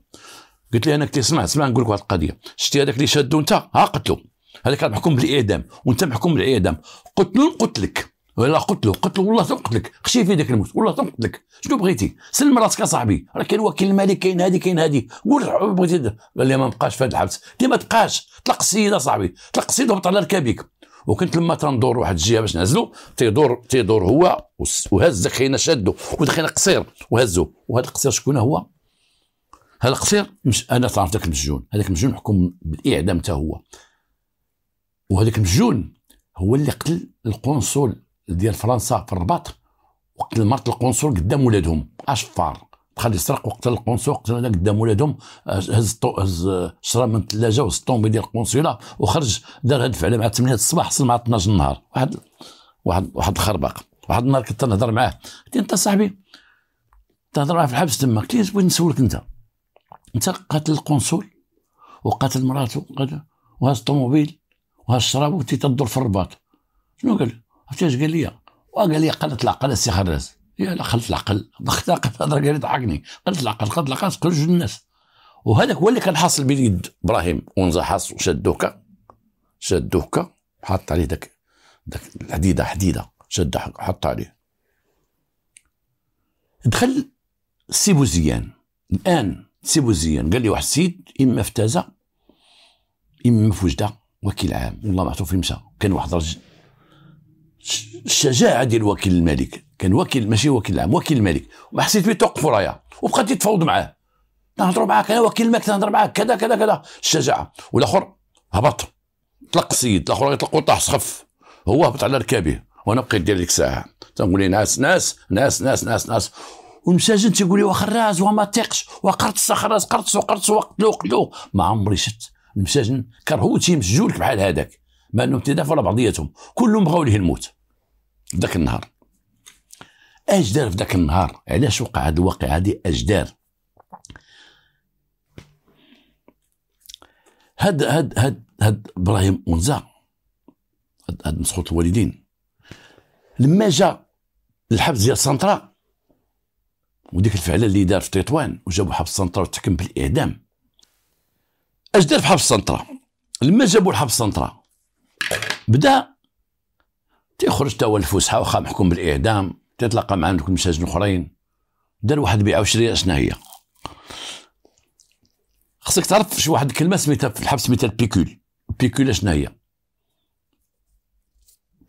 قلت لي انا كنت سمع سمع نقول لك واحد القضيه شتي هذاك اللي شادو انت ها قتلو هذاك محكوم بالاعدام وانت محكوم بالاعدام قتلو نقتلك ولا قتلو قتلو والله تنقتلك خشي في داك الموت والله تنقتلك شنو بغيتي سلم راسك اصاحبي راه كاين وكيل الملك كاين هادي كاين هادي قول بغيتي قال لي ما بقاش في هذا الحبس دي ما تبقاش طلق السيد اصاحبي طلق السيد وهبط على ركابيك وكنت لما تندور واحد الجهه باش نهزلو تيدور تيدور هو وهز دخينا شادو ودخينا قصير وهزو وهذا القصير شكون هو هذا القصير مش انا تعرف ذاك المسجون هذاك المسجون حكم بالاعدام حتى هو وهذاك المسجون هو اللي قتل القنصل ديال فرنسا في الرباط وقتل مرت القنصل قدام ولادهم اشفار دخل يسرق وقتل القنصل قتل هذا قدام ولادهم هز هز شرا من الثلاجه وهز الطوموبيل ديال القنصله وخرج دار هاد الفعله مع 8 الصباح حصل مع 12 النهار واحد واحد واحد الخربق واحد النهار كنت نهضر معاه قلت انت صاحبي تهضر معاه في الحبس تما قلت له بغيت نسولك انت انت قاتل القنصل وقاتل مراته وهز الطوموبيل وهز الشراب وتي تدور في الرباط شنو قال عرفتي اش قال لي قال لي قلت العقل السي خراز يا لا قلت العقل العقل هذا قال ضحكني قلت العقل قلت العقل جوج الناس وهذاك هو اللي كان حاصل باليد ابراهيم ونزا حاص شدوه هكا شدوه هكا حط عليه داك داك الحديده حديده شد حط عليه دخل السي بوزيان الان سي بوزيان قال لي واحد السيد اما في تازه اما في وجده وكيل عام والله ما عرفتو فين مشى كان واحد الرجل الشجاعه ديال وكيل الملك كان وكيل ماشي وكيل العام وكيل الملك وما حسيت به توقف ورايا وبقى تيتفاوض معاه نهضروا معاك انا وكيل الملك نهضر معاك كذا كذا كذا الشجاعه والاخر هبط طلق السيد الاخر يطلق وطاح سخف هو هبط على ركابه وانا بقيت ديال ديك الساعه تنقول ناس ناس ناس ناس ناس ناس والمساجن تيقول لي واخا الراس وما تيقش وقرطس خراز قرطس وقرطس وقتلو قتلو ما عمري شفت المساجن كرهوتي مسجولك بحال هذاك ما انهم تدافعوا على بعضياتهم كلهم بغاو ليه الموت ذاك النهار اش دار في ذاك النهار علاش وقع هذا الواقع هذه اش دار هاد هاد هاد هاد ابراهيم ونزا هاد, هاد مسخوط الوالدين لما جا الحبس ديال سانترا وديك الفعله اللي دار في تطوان وجابوا حبس سانترا وتحكم بالاعدام اش دار في حبس سانترا لما جابوا الحبس سانترا بدا تيخرج توا الفسحه واخا محكوم بالاعدام تتلاقى مع عندك المساجين اخرين دار واحد بيعه وشريه اشنا هي خصك تعرف شي واحد الكلمه سميتها في الحبس سميتها البيكول بيكول اشنا هي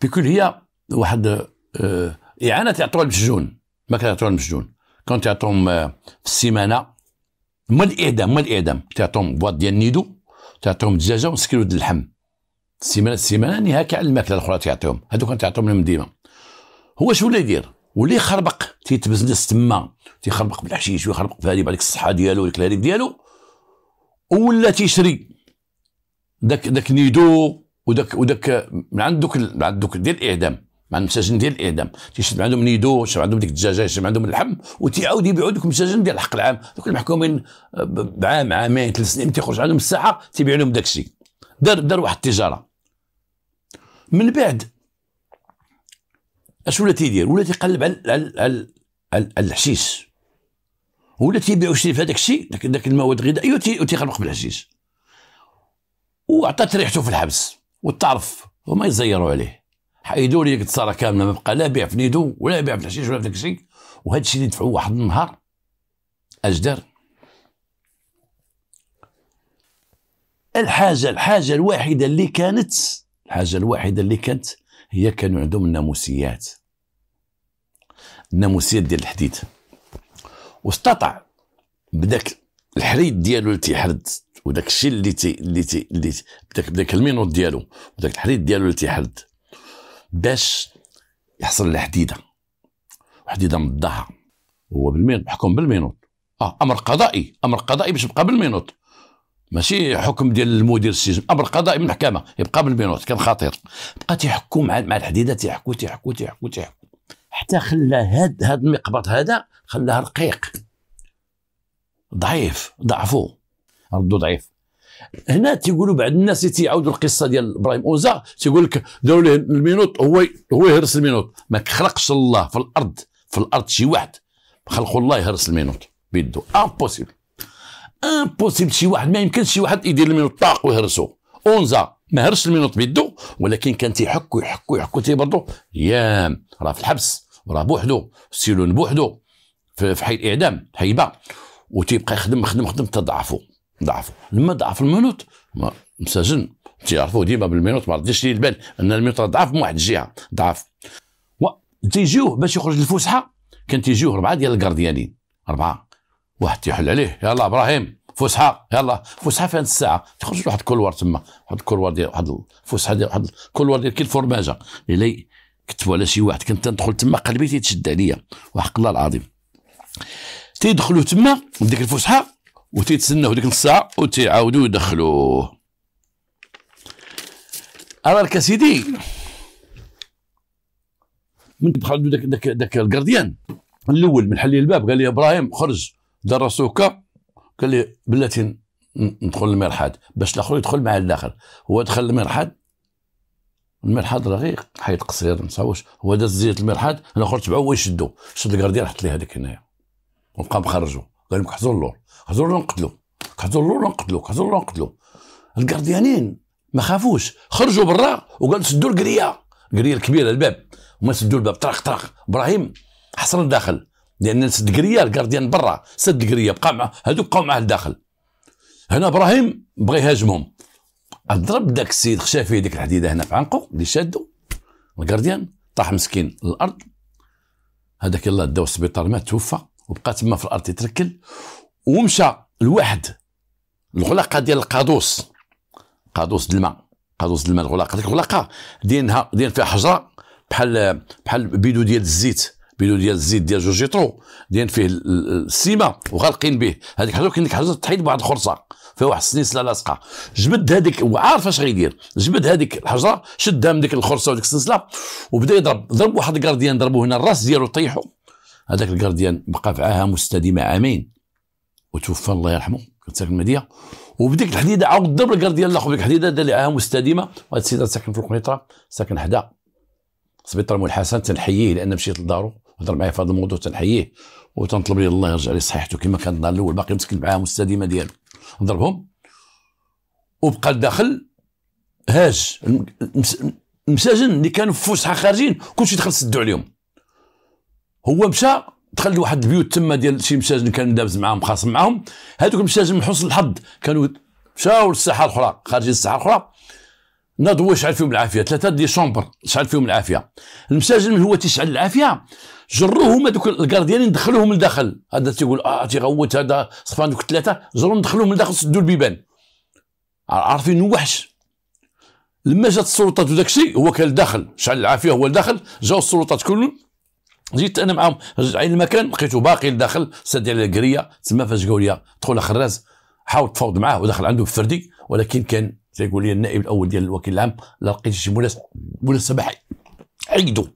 بيكول هي واحد اه اعانه تعطوها المسجون ما كان المسجون كون كانوا تعطوهم آه، في السيمانه ما الاعدام ما الاعدام تعطوهم بواط ديال النيدو تعطوهم دجاجه ونسكروا اللحم السيمانه السيمانه هكا على الماكله الاخرى تعطيهم هذوك كان لهم ديما هو شو ولا يدير ولا يخربق تيتبزنس تما تيخربق بالحشيش ويخربق هذه بالك الصحه ديالو وديك الهريب ديالو ولا تيشري داك داك نيدو وداك وداك من عند دوك من عند دوك ديال الاعدام مع المساجين ديال الاعدام تيشد عندهم نيدو يشرب عندهم ديك الدجاجه يشرب عندهم اللحم وتيعاود يبيعوا دوك المساجين ديال الحق العام دوك المحكومين بعام عامين ثلاث سنين تيخرج عندهم الساحه تيبيع لهم داك الشيء دار دار واحد التجاره من بعد اش ولا تيدير ولا تيقلب على على على, على الحشيش ولا تيبيع ويشري في هذاك الشيء ذاك المواد الغذائيه أيوة، وتيغرق في الحشيش وعطات ريحته في الحبس وتعرف وما يزيروا عليه حيدوا لي التصاره كامله ما بقى لا بيع في نيدو ولا بيع في الحشيش ولا في داك الشيء وهذا الشيء اللي دفعوه واحد النهار اجدر الحاجه الحاجه الوحيده اللي كانت الحاجة الوحيدة اللي كانت هي كانوا عندهم الناموسيات الناموسيات ديال الحديد واستطاع بداك الحريد ديالو اللي تيحرد وداك الشيء اللي تي اللي تي اللي بداك بداك المينوط ديالو وداك الحريد ديالو اللي تيحرد باش يحصل على حديده حديده مضاها هو بالمين بحكم بالمينوت اه امر قضائي امر قضائي باش يبقى بالمينوت ماشي حكم ديال المدير السجن امر قضائي من المحكمه يبقى بالبينوت كان خطير بقى تيحكوا مع مع الحديده تيحكوا تيحكوا تيحكوا تيحكوا حتى خلى هاد هاد المقبض هذا خلاه رقيق ضعيف ضعفوا ردو ضعيف هنا تيقولوا بعض الناس تيعاودوا القصه ديال ابراهيم اوزا تيقول لك داو ليه المينوت هو هو يهرس المينوت ما خلقش الله في الارض في الارض شي واحد خلقوا الله يهرس المينوت بيدو امبوسيبل امبوسيبل شي واحد ما يمكنش شي واحد يدير المينوت طاق ويهرسو اونزا ما هرش المينوت بيدو ولكن كان تيحك ويحك يحكو برضو يام راه في الحبس وراه بوحدو سيلون بوحدو في حي الاعدام هيبه وتيبقى يخدم خدم خدم تضعفو ضعفو لما ضعف المينوت مسجن تيعرفوه ديما بالمينوت ما رديش ليه البال ان المينوت ضعف من واحد الجهه ضعف و باش يخرج للفسحه كان تيجيو اربعه ديال الكارديانين اربعه واحد تيحل عليه يلاه ابراهيم فسحه يلا فسحه في الساعه تخرج واحد كولوار تما واحد كولوار ديال واحد الفسحه ديال واحد الكولوار ديال كي الفورماجه اللي كتبوا على شي واحد كنت ندخل تما قلبي تيتشد عليا وحق الله العظيم تيدخلوا تما ديك الفسحه وتيتسناو ديك نص ساعه وتيعاودوا يدخلوه راك أسيدي من دخل داك داك داك الكارديان الاول من حل الباب قال لي ابراهيم خرج دار هكا قال لي بلاتي ندخل المرحاض باش الاخر يدخل مع الاخر هو دخل المرحاض المرحاض رقيق حيط قصير ما تصاوبش هو داز زيت المرحاض الاخر تبعو هو يشدو شد الكارديان حط ليه هذيك هنايا وبقى مخرجو قال لهم كحزوا اللور كحزوا اللور نقتلو كحزوا اللور نقتلو كحزوا اللور نقتلو الكارديانين ما خافوش خرجوا برا وقالوا سدوا القريه القريه الكبيره الباب وما سدوا الباب طرق طرق ابراهيم حصل الداخل لان سدقريه الكارديان برا سدقريه بقى مع هذوك بقاو معاه لداخل هنا ابراهيم بغى يهاجمهم ضرب داك السيد خشى فيه ديك الحديده هنا في عنقه اللي شادو الكارديان طاح مسكين للارض هذاك يلاه داو السبيطار مات توفى وبقى تما في الارض يتركل ومشى لواحد الغلاقه ديال القادوس قادوس الماء قادوس الماء الغلاقه ديك الغلاقه دينها دين فيها حجره بحال بحال بيدو ديال الزيت بيلو ديال الزيت ديال جوج طرو ديال فيه السيما وغالقين به هذيك حاجه كاين ديك حاجه تحيد بواحد الخرصه فيها واحد السنسله لاصقه جبد هذيك وعارف اش غيدير جبد هذيك الحجره شدها من ديك الخرصه وديك السنسله وبدا يضرب ضرب واحد الكارديان ضربو هنا الراس ديالو طيحو هذاك الكارديان بقى في عاهه مستديمه عامين وتوفى الله يرحمه كان ساكن المدينه وبديك الحديده عاود ضرب الكارديان الاخر ديك الحديده دار لي عاهه مستديمه وهذا السيد ساكن في القنيطره ساكن حدا سبيطر مول الحسن تنحييه لان مشيت لدارو هضر معايا في هذا الموضوع تنحييه وتنطلب ليه الله يرجع لي صحيحته كما كان النهار الاول باقي مسكين معاه مستديمه ديالو نضربهم وبقى الداخل هاج المساجن اللي كانوا في فسحه خارجين كلشي دخل سدوا عليهم هو مشى دخل لواحد البيوت تما ديال شي مساجن كان دابز معاهم خاص معاهم هذوك المساجن من حسن الحظ كانوا مشاو للساحه الاخرى خارجين الساحه الاخرى ناض هو شعل فيهم العافيه ثلاثه ديال شومبر شعل فيهم العافيه المساجن من هو تيشعل العافيه جروهم هذوك الكارديان ندخلوهم لداخل هذا تيقول اه تيغوت هذا صفان دوك الثلاثه جرهم ندخلوهم لداخل سدوا البيبان عارفين وحش لما جات السلطات وداك الشيء هو كان لداخل شعل العافيه هو لداخل جاو السلطات كلهم جيت انا معاهم عين المكان لقيته باقي لداخل سد على الكريه تما فاش قالوا لي دخل خراز حاول تفاوض معاه ودخل عنده بفردي ولكن كان تيقول لي النائب الاول ديال الوكيل العام لا لقيت شي مناسبه مناسبه حيدو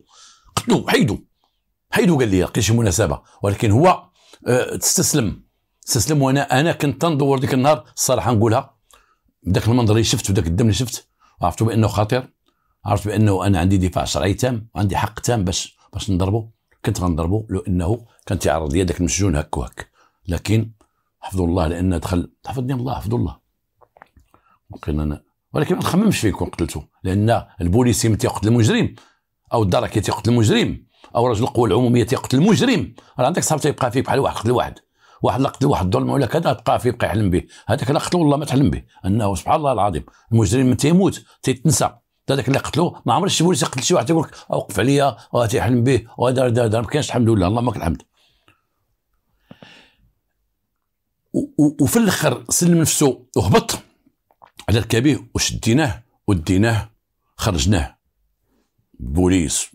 قتلو حيدو حيدو قال لي لقيت شي مناسبه ولكن هو آه، تستسلم استسلم وانا انا كنت تندور ديك النهار الصراحه نقولها بداك المنظر اللي شفت وداك الدم اللي شفت عرفت بانه خطير عرفت بانه انا عندي دفاع شرعي تام وعندي حق تام باش باش نضربه كنت غنضربه لانه كان تيعرض لي داك المسجون هك وهك لكن حفظ الله لان دخل حفظني الله حفظ الله ممكن انا ولكن ما تخممش فيه يكون قتلته لان البوليسي من تيقتل المجرم او الدركه تيقتل المجرم او رجل القوى العموميه تيقتل مجرم راه عندك صاحب تيبقى فيه بحال واحد قتل واحد واحد لا قتل واحد ظلم ولا كذا تبقى فيه يبقى يحلم به هذاك لا قتلو والله ما تحلم به انه سبحان الله العظيم المجرم من تيموت تيتنسى هذاك اللي قتلو ما عمرش شي بوليس يقتل شي واحد تيقول لك اوقف عليا تيحلم به وهذا ما كانش الحمد لله اللهم لك الحمد وفي الاخر سلم نفسه وهبط على الكبير وشديناه وديناه خرجناه بوليس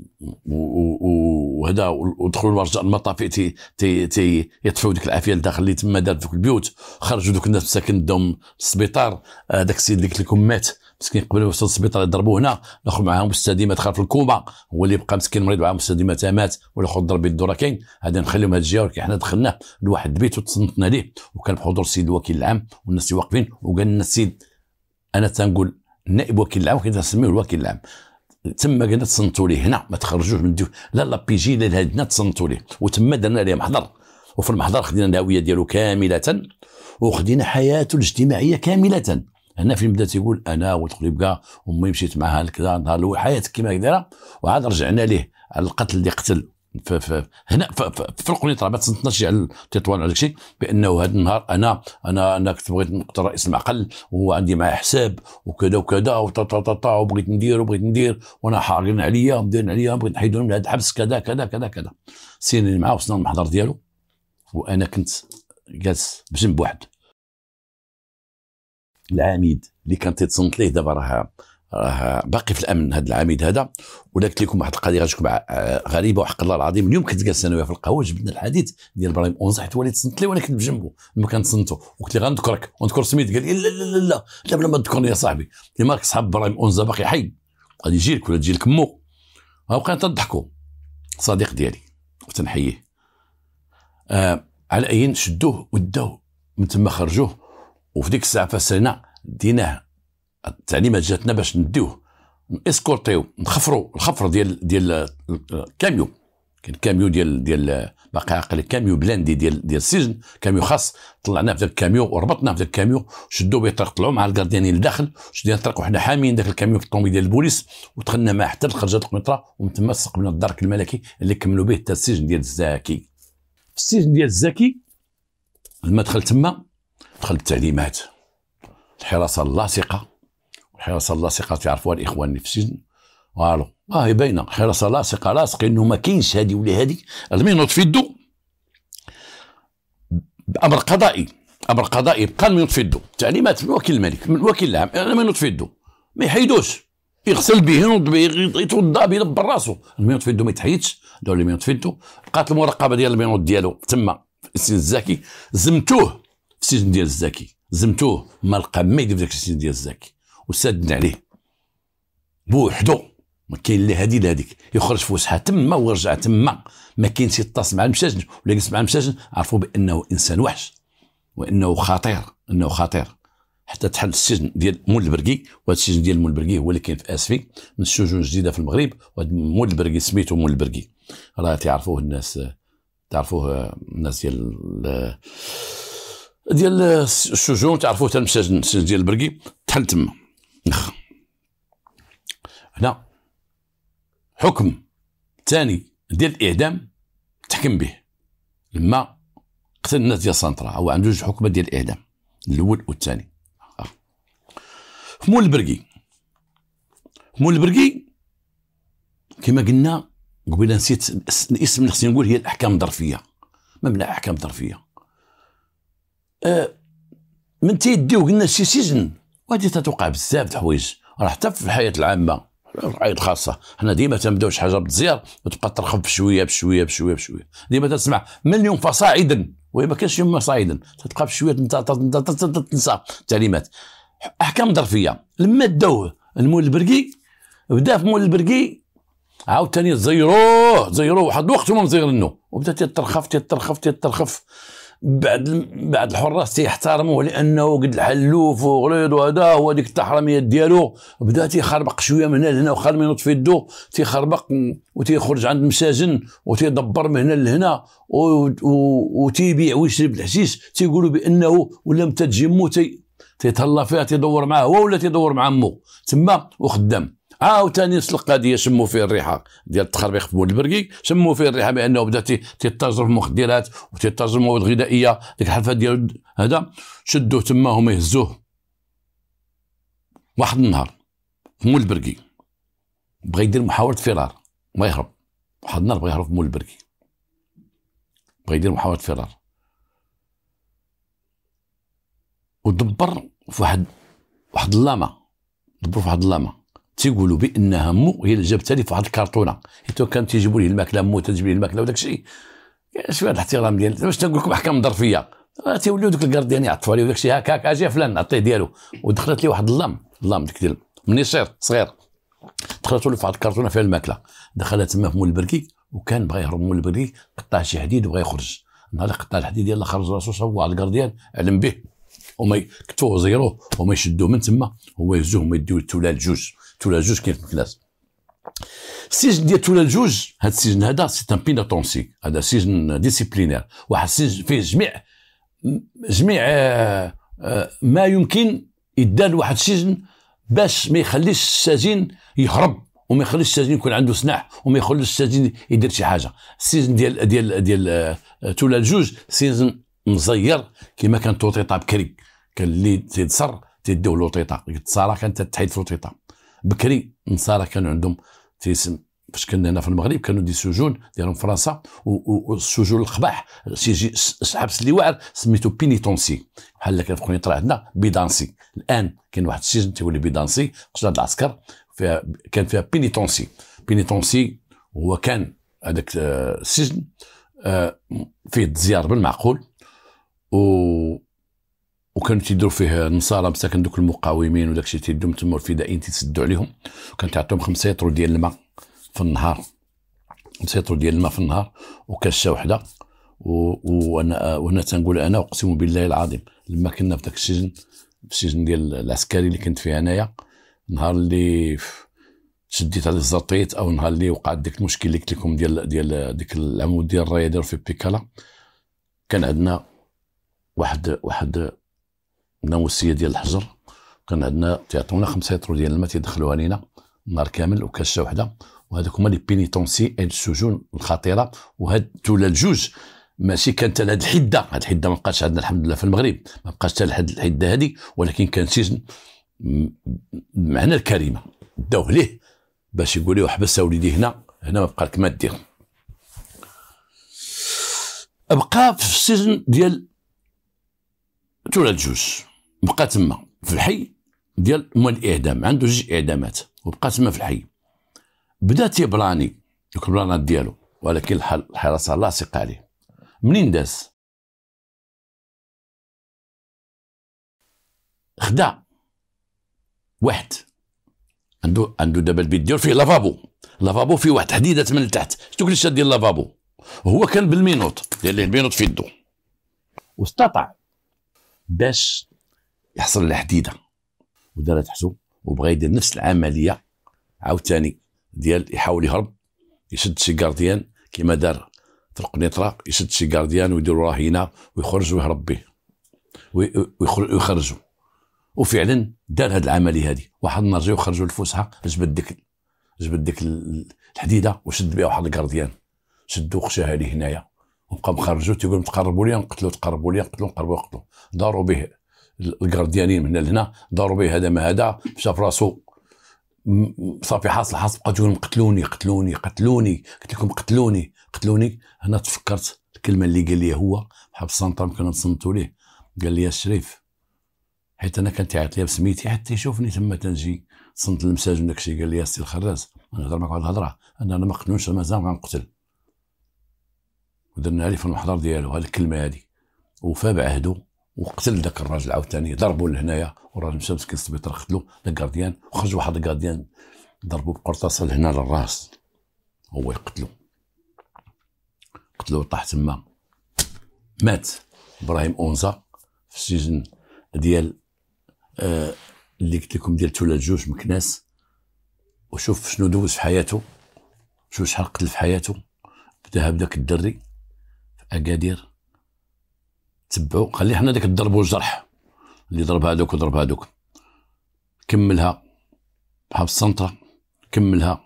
وهذا ودخلوا المرجع المطافي تي تي تي يطفيو ديك العافيه لداخل اللي تما دار في البيوت خرجوا ذوك الناس مساكن داهم السبيطار هذاك آه، السيد اللي قلت لكم مات مسكين قبل يوصل السبيطار يضربوه هنا الاخر معاه مستديمه دخل في الكوما هو اللي بقى مسكين مريض معاه مستديمه مات والاخر ضرب يدو راه كاين هذا نخليهم هاد الجهه ولكن حنا دخلنا لواحد البيت وتصنتنا ليه وكان بحضور السيد الوكيل العام والناس اللي واقفين وقال لنا السيد انا تنقول نائب وكيل العام كنت نسميه الوكيل العام تما قلنا تصنتوا ليه هنا ما تخرجوش من لا لا بيجي لا هنا تصنتوا ليه وتما درنا ليه محضر وفي المحضر خدينا الهويه ديالو كامله وخدينا حياته الاجتماعيه كامله هنا فين بدا تيقول انا ودخل يبقى امي مشيت معها لكذا نهار الاول حياتك كما دايره وعاد رجعنا ليه على القتل اللي قتل في, في في القنيطره ما تنطنش على التطوان على شيء بانه هذا النهار انا انا انا كنت بغيت نقتل رئيس المعقل وعندي معاه حساب وكذا وكذا وطا وبغيت ندير وبغيت ندير وانا حارقين عليا ومديرين عليا بغيت نحيدهم من هذا الحبس كذا كذا كذا كذا سيني معاه وصلنا للمحضر ديالو وانا كنت جالس بجنب واحد العميد اللي كان تيتصنت ليه دابا راه راه باقي في الامن هذا العميد هذا قلت لكم واحد القضيه غتكون آه، غريبه وحق الله العظيم اليوم كنت جالس انا في القهوه جبنا الحديث ديال ابراهيم اونزا حيت وليد تصنت لي وانا كنت بجنبه لما كنتصنتو وقلت لي غنذكرك ونذكر سميت قال لي لا لا لا لا لا بلا ما تذكرني يا صاحبي اللي راك صحاب ابراهيم اونزا باقي حي غادي يجي لك ولا تجي لك مو وبقينا تضحكوا صديق ديالي وتنحييه آه على اين شدوه وداوه من تما خرجوه وفي ديك الساعه فسرنا ديناه التعليمات جاتنا باش نديوه اسكورتيو نخفرو الخفر ديال ديال الكاميو كان كاميو ديال ديال باقي عاقل كاميو بلاندي ديال ديال السجن كاميو خاص طلعناه في ذاك الكاميو وربطناه في ذاك الكاميو به طريق طلعوا مع الكارديانين لداخل شدينا الطريق وحنا حاميين ذاك الكاميو في الطوموبيل ديال البوليس ودخلنا معاه حتى لخرجات القنيطره ومن تما استقبلنا الدرك الملكي اللي كملوا به حتى السجن ديال الزاكي في السجن ديال الزاكي لما دخلت تما دخلت التعليمات الحراسه اللاصقه حرص اللاصقة تعرفوها الإخوان السجن والو راه باينة حرص لاصقة لاصق إنه ما كاينش هذه ولا هذه المهم الدو بأمر قضائي أمر قضائي بقى المهم الدو تعليمات من وكيل الملك من وكيل العام المهم الدو ما يحيدوش يغسل به ينوض به يتوضا به يدبر راسو المينوت الدو ما يتحيدش دور المينوت الدو بقات المراقبه ديال المينوت ديالو تما في السجن الزاكي زمتوه في السجن ديال الزاكي زمتوه ما لقى ما يدير في السجن ديال الزاكي وسادنا عليه بوحدو ما كاين لا هادي لا هاديك يخرج وسحه تما ويرجع تما ما كاينش يتصل مع المساجن ولا يجلس مع المساجن عرفوا بانه انسان وحش وانه خطير انه خطير حتى تحل السجن ديال مول البرقي وهذا السجن ديال مول البرقي هو اللي كاين في اسفي من السجون الجديده في المغرب مول البرقي سميتو مول البرقي راه تعرفوه الناس تعرفوه الناس ديال ديال السجون تعرفوه حتى المساجن ديال البرقي تحل تما نخ هنا حكم ثاني ديال الاعدام تحكم به لما قتل الناس ديال سانترا هو عنده جوج حكمه ديال الاعدام الاول والثاني آه. مول البرقي مول البرقي كما قلنا قبيله نسيت الاسم اللي خصني نقول هي الاحكام الظرفيه مبنى احكام ظرفيه آه من تيديو قلنا شي سجن وهادي تتوقع بزاف د الحوايج راه حتى في الحياه العامه الحياه الخاصه حنا ديما تنبداو شي حاجه بالزير وتبقى ترخب بشويه بشويه بشويه بشويه ديما تسمع من اليوم فصاعدا وهي ما كانش يوم صاعدا تبقى بشويه تنسى التعليمات احكام ظرفيه لما داوه المول البرقي بدا في مول البرقي عاوتاني زيروه زيروه واحد الوقت هما مزيرينو وبدا تترخف تترخف, تترخف بعد بعد الحراس تيحترموه لانه قد الحلوف وغليظ وهذا هو ديك التحرميه ديالو بدا تيخربق شويه من هنا لهنا وخا ينوض في يدو تيخربق وتيخرج عند المساجن وتيدبر من هنا لهنا وتيبيع ويشري بالحشيش تيقولوا بانه ولا متى تجي مو تيتهلا فيها تيدور معاه هو ولا تيدور مع مو تما وخدام عاوتاني سلق قضيه شموا فيه الريحه ديال التخربيق في مول البرقيق شموا فيه الريحه بانه بدا تيتاجر في المخدرات وتيتاجر في المواد الغذائيه ديك الحلفه ديال هذا شدوه تما هما يهزوه واحد النهار في مول البرقي بغى يدير محاوله فرار ما يهرب واحد النهار بغى يهرب في مول البرقي بغى يدير محاوله فرار ودبر في واحد واحد اللامه دبر في واحد اللامه تيقولوا بانها مو هي اللي جابتها لي في واحد الكرتونه حيت كان تيجيبوا لي الماكله مو تجيب لي الماكله وداك الشيء يعني شويه الاحترام ديال باش تنقول لكم احكام ظرفيه آه، تيوليو دوك الكارديان يعطفوا لي وداك الشيء هاك اجي فلان عطيه ديالو ودخلت لي واحد اللام اللام ديك ديال منيشير صغير دخلت له في واحد الكرتونه فيها الماكله دخلها تما في مول البركي وكان بغا يهرب مول البركي قطع شي حديد وبغا يخرج نهار قطع الحديد يلاه خرج راسو صوى على الكارديان علم به هما كتو زيروه هما يشدوه من تما هو يهزوه هما يديو التولال جوج تولى لجوج كاين في الكلاس السجن ديال تولى لجوج هذا السجن هذا سي ان بيناتونسيك هذا سجن ديسيبلينير واحد السجن فيه جميع جميع آه، آه، ما يمكن يدار واحد السجن باش ما يخليش السجين يهرب وما يخليش السجين يكون عنده سلاح وما يخليش السجين يدير شي حاجه السجن ديال ديال ديال آه، تولى الجوج سجن مزير كما كان توطيطه بكري كان اللي تيتصر تيديوه لوطيطه التصاره كانت تحيد في لوطيطه بكري النصارى كانوا عندهم تيسم فاش كنا هنا في المغرب كانوا دي سجون ديالهم فرنسا والسجون القباح سيجي حبس اللي واعر سميتو بينيتونسي بحال اللي كان في قنيطره عندنا بيدانسي الان كاين واحد السجن تيولي بيدانسي قصد العسكر فيها كان فيها بينيتونسي بينيتونسي هو كان هذاك آه، السجن آه، فيه الزيار بالمعقول و وكانوا تيديروا فيه النصارى مساكن دوك المقاومين وداك الشيء تيدوم تما الفدائيين تيسدوا عليهم وكان تعطيهم خمسة يطرو ديال الماء في النهار خمسة يطرو ديال الماء في النهار وكاشه وحده وانا وانا تنقول انا اقسم بالله العظيم لما كنا في ذاك السجن في السجن ديال العسكري اللي كنت فيه انايا نهار اللي شديت على الزرطيط او نهار اللي وقع ديك المشكل اللي قلت لكم ديال ديال ديك العمود ديال الرايه دار في بيكالا كان عندنا واحد واحد الناموسيه ديال الحجر كان عندنا تيعطونا خمسه لتر ديال الماء تيدخلوها لينا نهار كامل وكاشه وحده وهذوك هما لي بينيتونسي السجون الخطيره وهاد التلال جوج ماشي كانت على هاد الحده هاد الحده ما بقاش عندنا الحمد لله في المغرب ما بقاش حتى هاد الحده هادي ولكن كان سجن معنى الكلمه داوه ليه باش يقول له حبس وليدي هنا هنا ما بقى لك ما دير بقى في السجن ديال تولى الجوج بقى تما في الحي ديال مال الاعدام عنده جوج اعدامات وبقى تما في الحي بدا تيبراني دوك البلانات ديالو ولكن الحال الحراسه لاصقه عليه منين داز خدا واحد عندو عندو دابا البيت ديالو فيه لافابو لافابو فيه واحد حديده من التحت شتو كلشة ديال لافابو هو كان بالمينوط ديال ليه المينوط في يدو واستطاع باش يحصل على حديده ودار تحتو وبغا يدير نفس العمليه عاوتاني ديال يحاول يهرب يشد شي كارديان كما دار في القنيطره يشد شي كارديان ويديروا هنا ويخرج ويهرب به ويخرجوا وفعلا دار هذه العمليه هذه واحد النهار جاو خرجوا الفسحه جبد ديك جبد ديك الحديده وشد بها واحد الكارديان شدوا خشاها لي هنايا وبقى مخرجوا تيقول تقربوا لي نقتلوا تقربوا لي نقتلوا نقربوا نقتلوا داروا به الكارديانين من هنا لهنا ضاروا به هذا ما هذا شاف راسو صافي حاصل حاصل بقى تقول قتلوني قتلوني قتلوني قلت لكم قتلوني قتلوني هنا تفكرت الكلمه اللي قال لي هو بحال السنتر كنا نصنتوا ليه قال لي الشريف حيت انا كان تيعيط لي بسميتي حتى يشوفني تما تنجي صنت المساج وداك الشيء قال لي يا سي الخراز نهضر معك واحد الهضره انا ما قتلونش مازال غنقتل ودرنا عليه في المحضر ديالو هذه الكلمه هذه وفى بعهده وقتل ذاك الراجل عاوتاني ضربوا لهنايا والراجل مشى مسكين السبيطار قتلو الكارديان وخرج واحد الكارديان ضربوا بقرطاسه لهنا للراس هو يقتلو قتلو طاح تما مات ابراهيم اونزا في السجن ديال آه اللي قلت لكم ديال تولاد جوج مكناس وشوف شنو دوز في حياته شوف شحال قتل في حياته بدا بداك الدري في اكادير تبعوا خلي حنا داك الضرب والجرح اللي ضرب هذوك وضرب هذوك كملها بحال السنطره كملها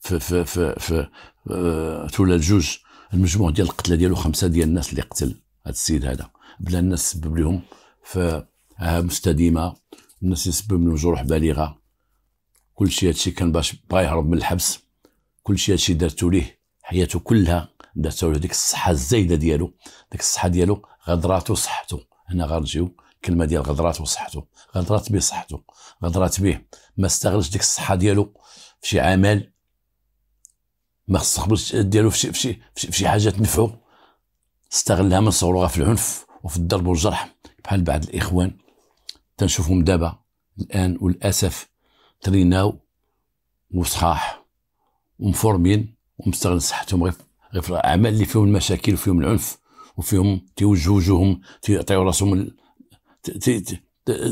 في في في في آه، تولا الجوج المجموع ديال القتله ديالو خمسه ديال الناس اللي قتل هذا السيد هذا بلا الناس سبب لهم في مستديمه الناس يسبب لهم جروح بالغه كل شيء هادشي كان باش بغا يهرب من الحبس كل شيء هادشي دارتو ليه حياته كلها دارتو له ديك الصحه الزايده ديالو ديك الصحه ديالو غدرات وصحته هنا غنجيو الكلمه ديال غدرات وصحته غدرات به صحته غدرات به ما استغلش ديك الصحه ديالو في شي عمل ما استغلش ديالو في شي في شي, في شي حاجه تنفعو استغلها من صغرها في العنف وفي الضرب والجرح بحال بعض الاخوان تنشوفهم دابا الان وللاسف تريناو وصحاح ومفورمين ومستغل صحتهم غير غير في الاعمال اللي فيهم المشاكل وفيهم العنف وفيهم تيوجهوا وجوههم تيعطيو راسهم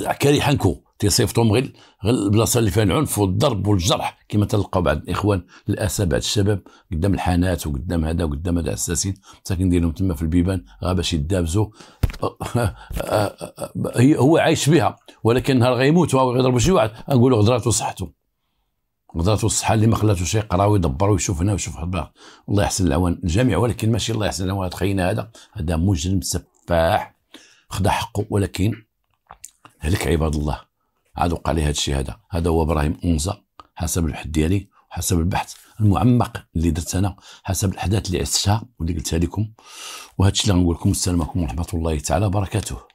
عكاري حنكو تيصيفطهم غير غير البلاصه اللي فيها العنف والضرب والجرح كما تلقاو بعض الاخوان للاسف بعض الشباب قدام الحانات وقدام هذا وقدام هذا حساسين مساكن ديرهم تما في البيبان غا باش يدابزوا هو عايش بها ولكن نهار غيموت ويضرب شي واحد نقولوا غدراتو صحته غداتو الصحه اللي ما خلاتوش يقرا ويدبر ويشوف هنا ويشوف هنا الله يحسن العوان الجميع ولكن ماشي الله يحسن العوان تخينا هذا هذا مجرم سفاح خدا حقه ولكن هلك عباد الله عاد وقع لي هذا الشيء هذا هذا هو ابراهيم اونزا حسب الحد ديالي وحسب البحث المعمق اللي درت انا حسب الاحداث اللي عشتها واللي قلتها لكم وهذا الشيء اللي غنقول لكم السلام عليكم ورحمه الله تعالى وبركاته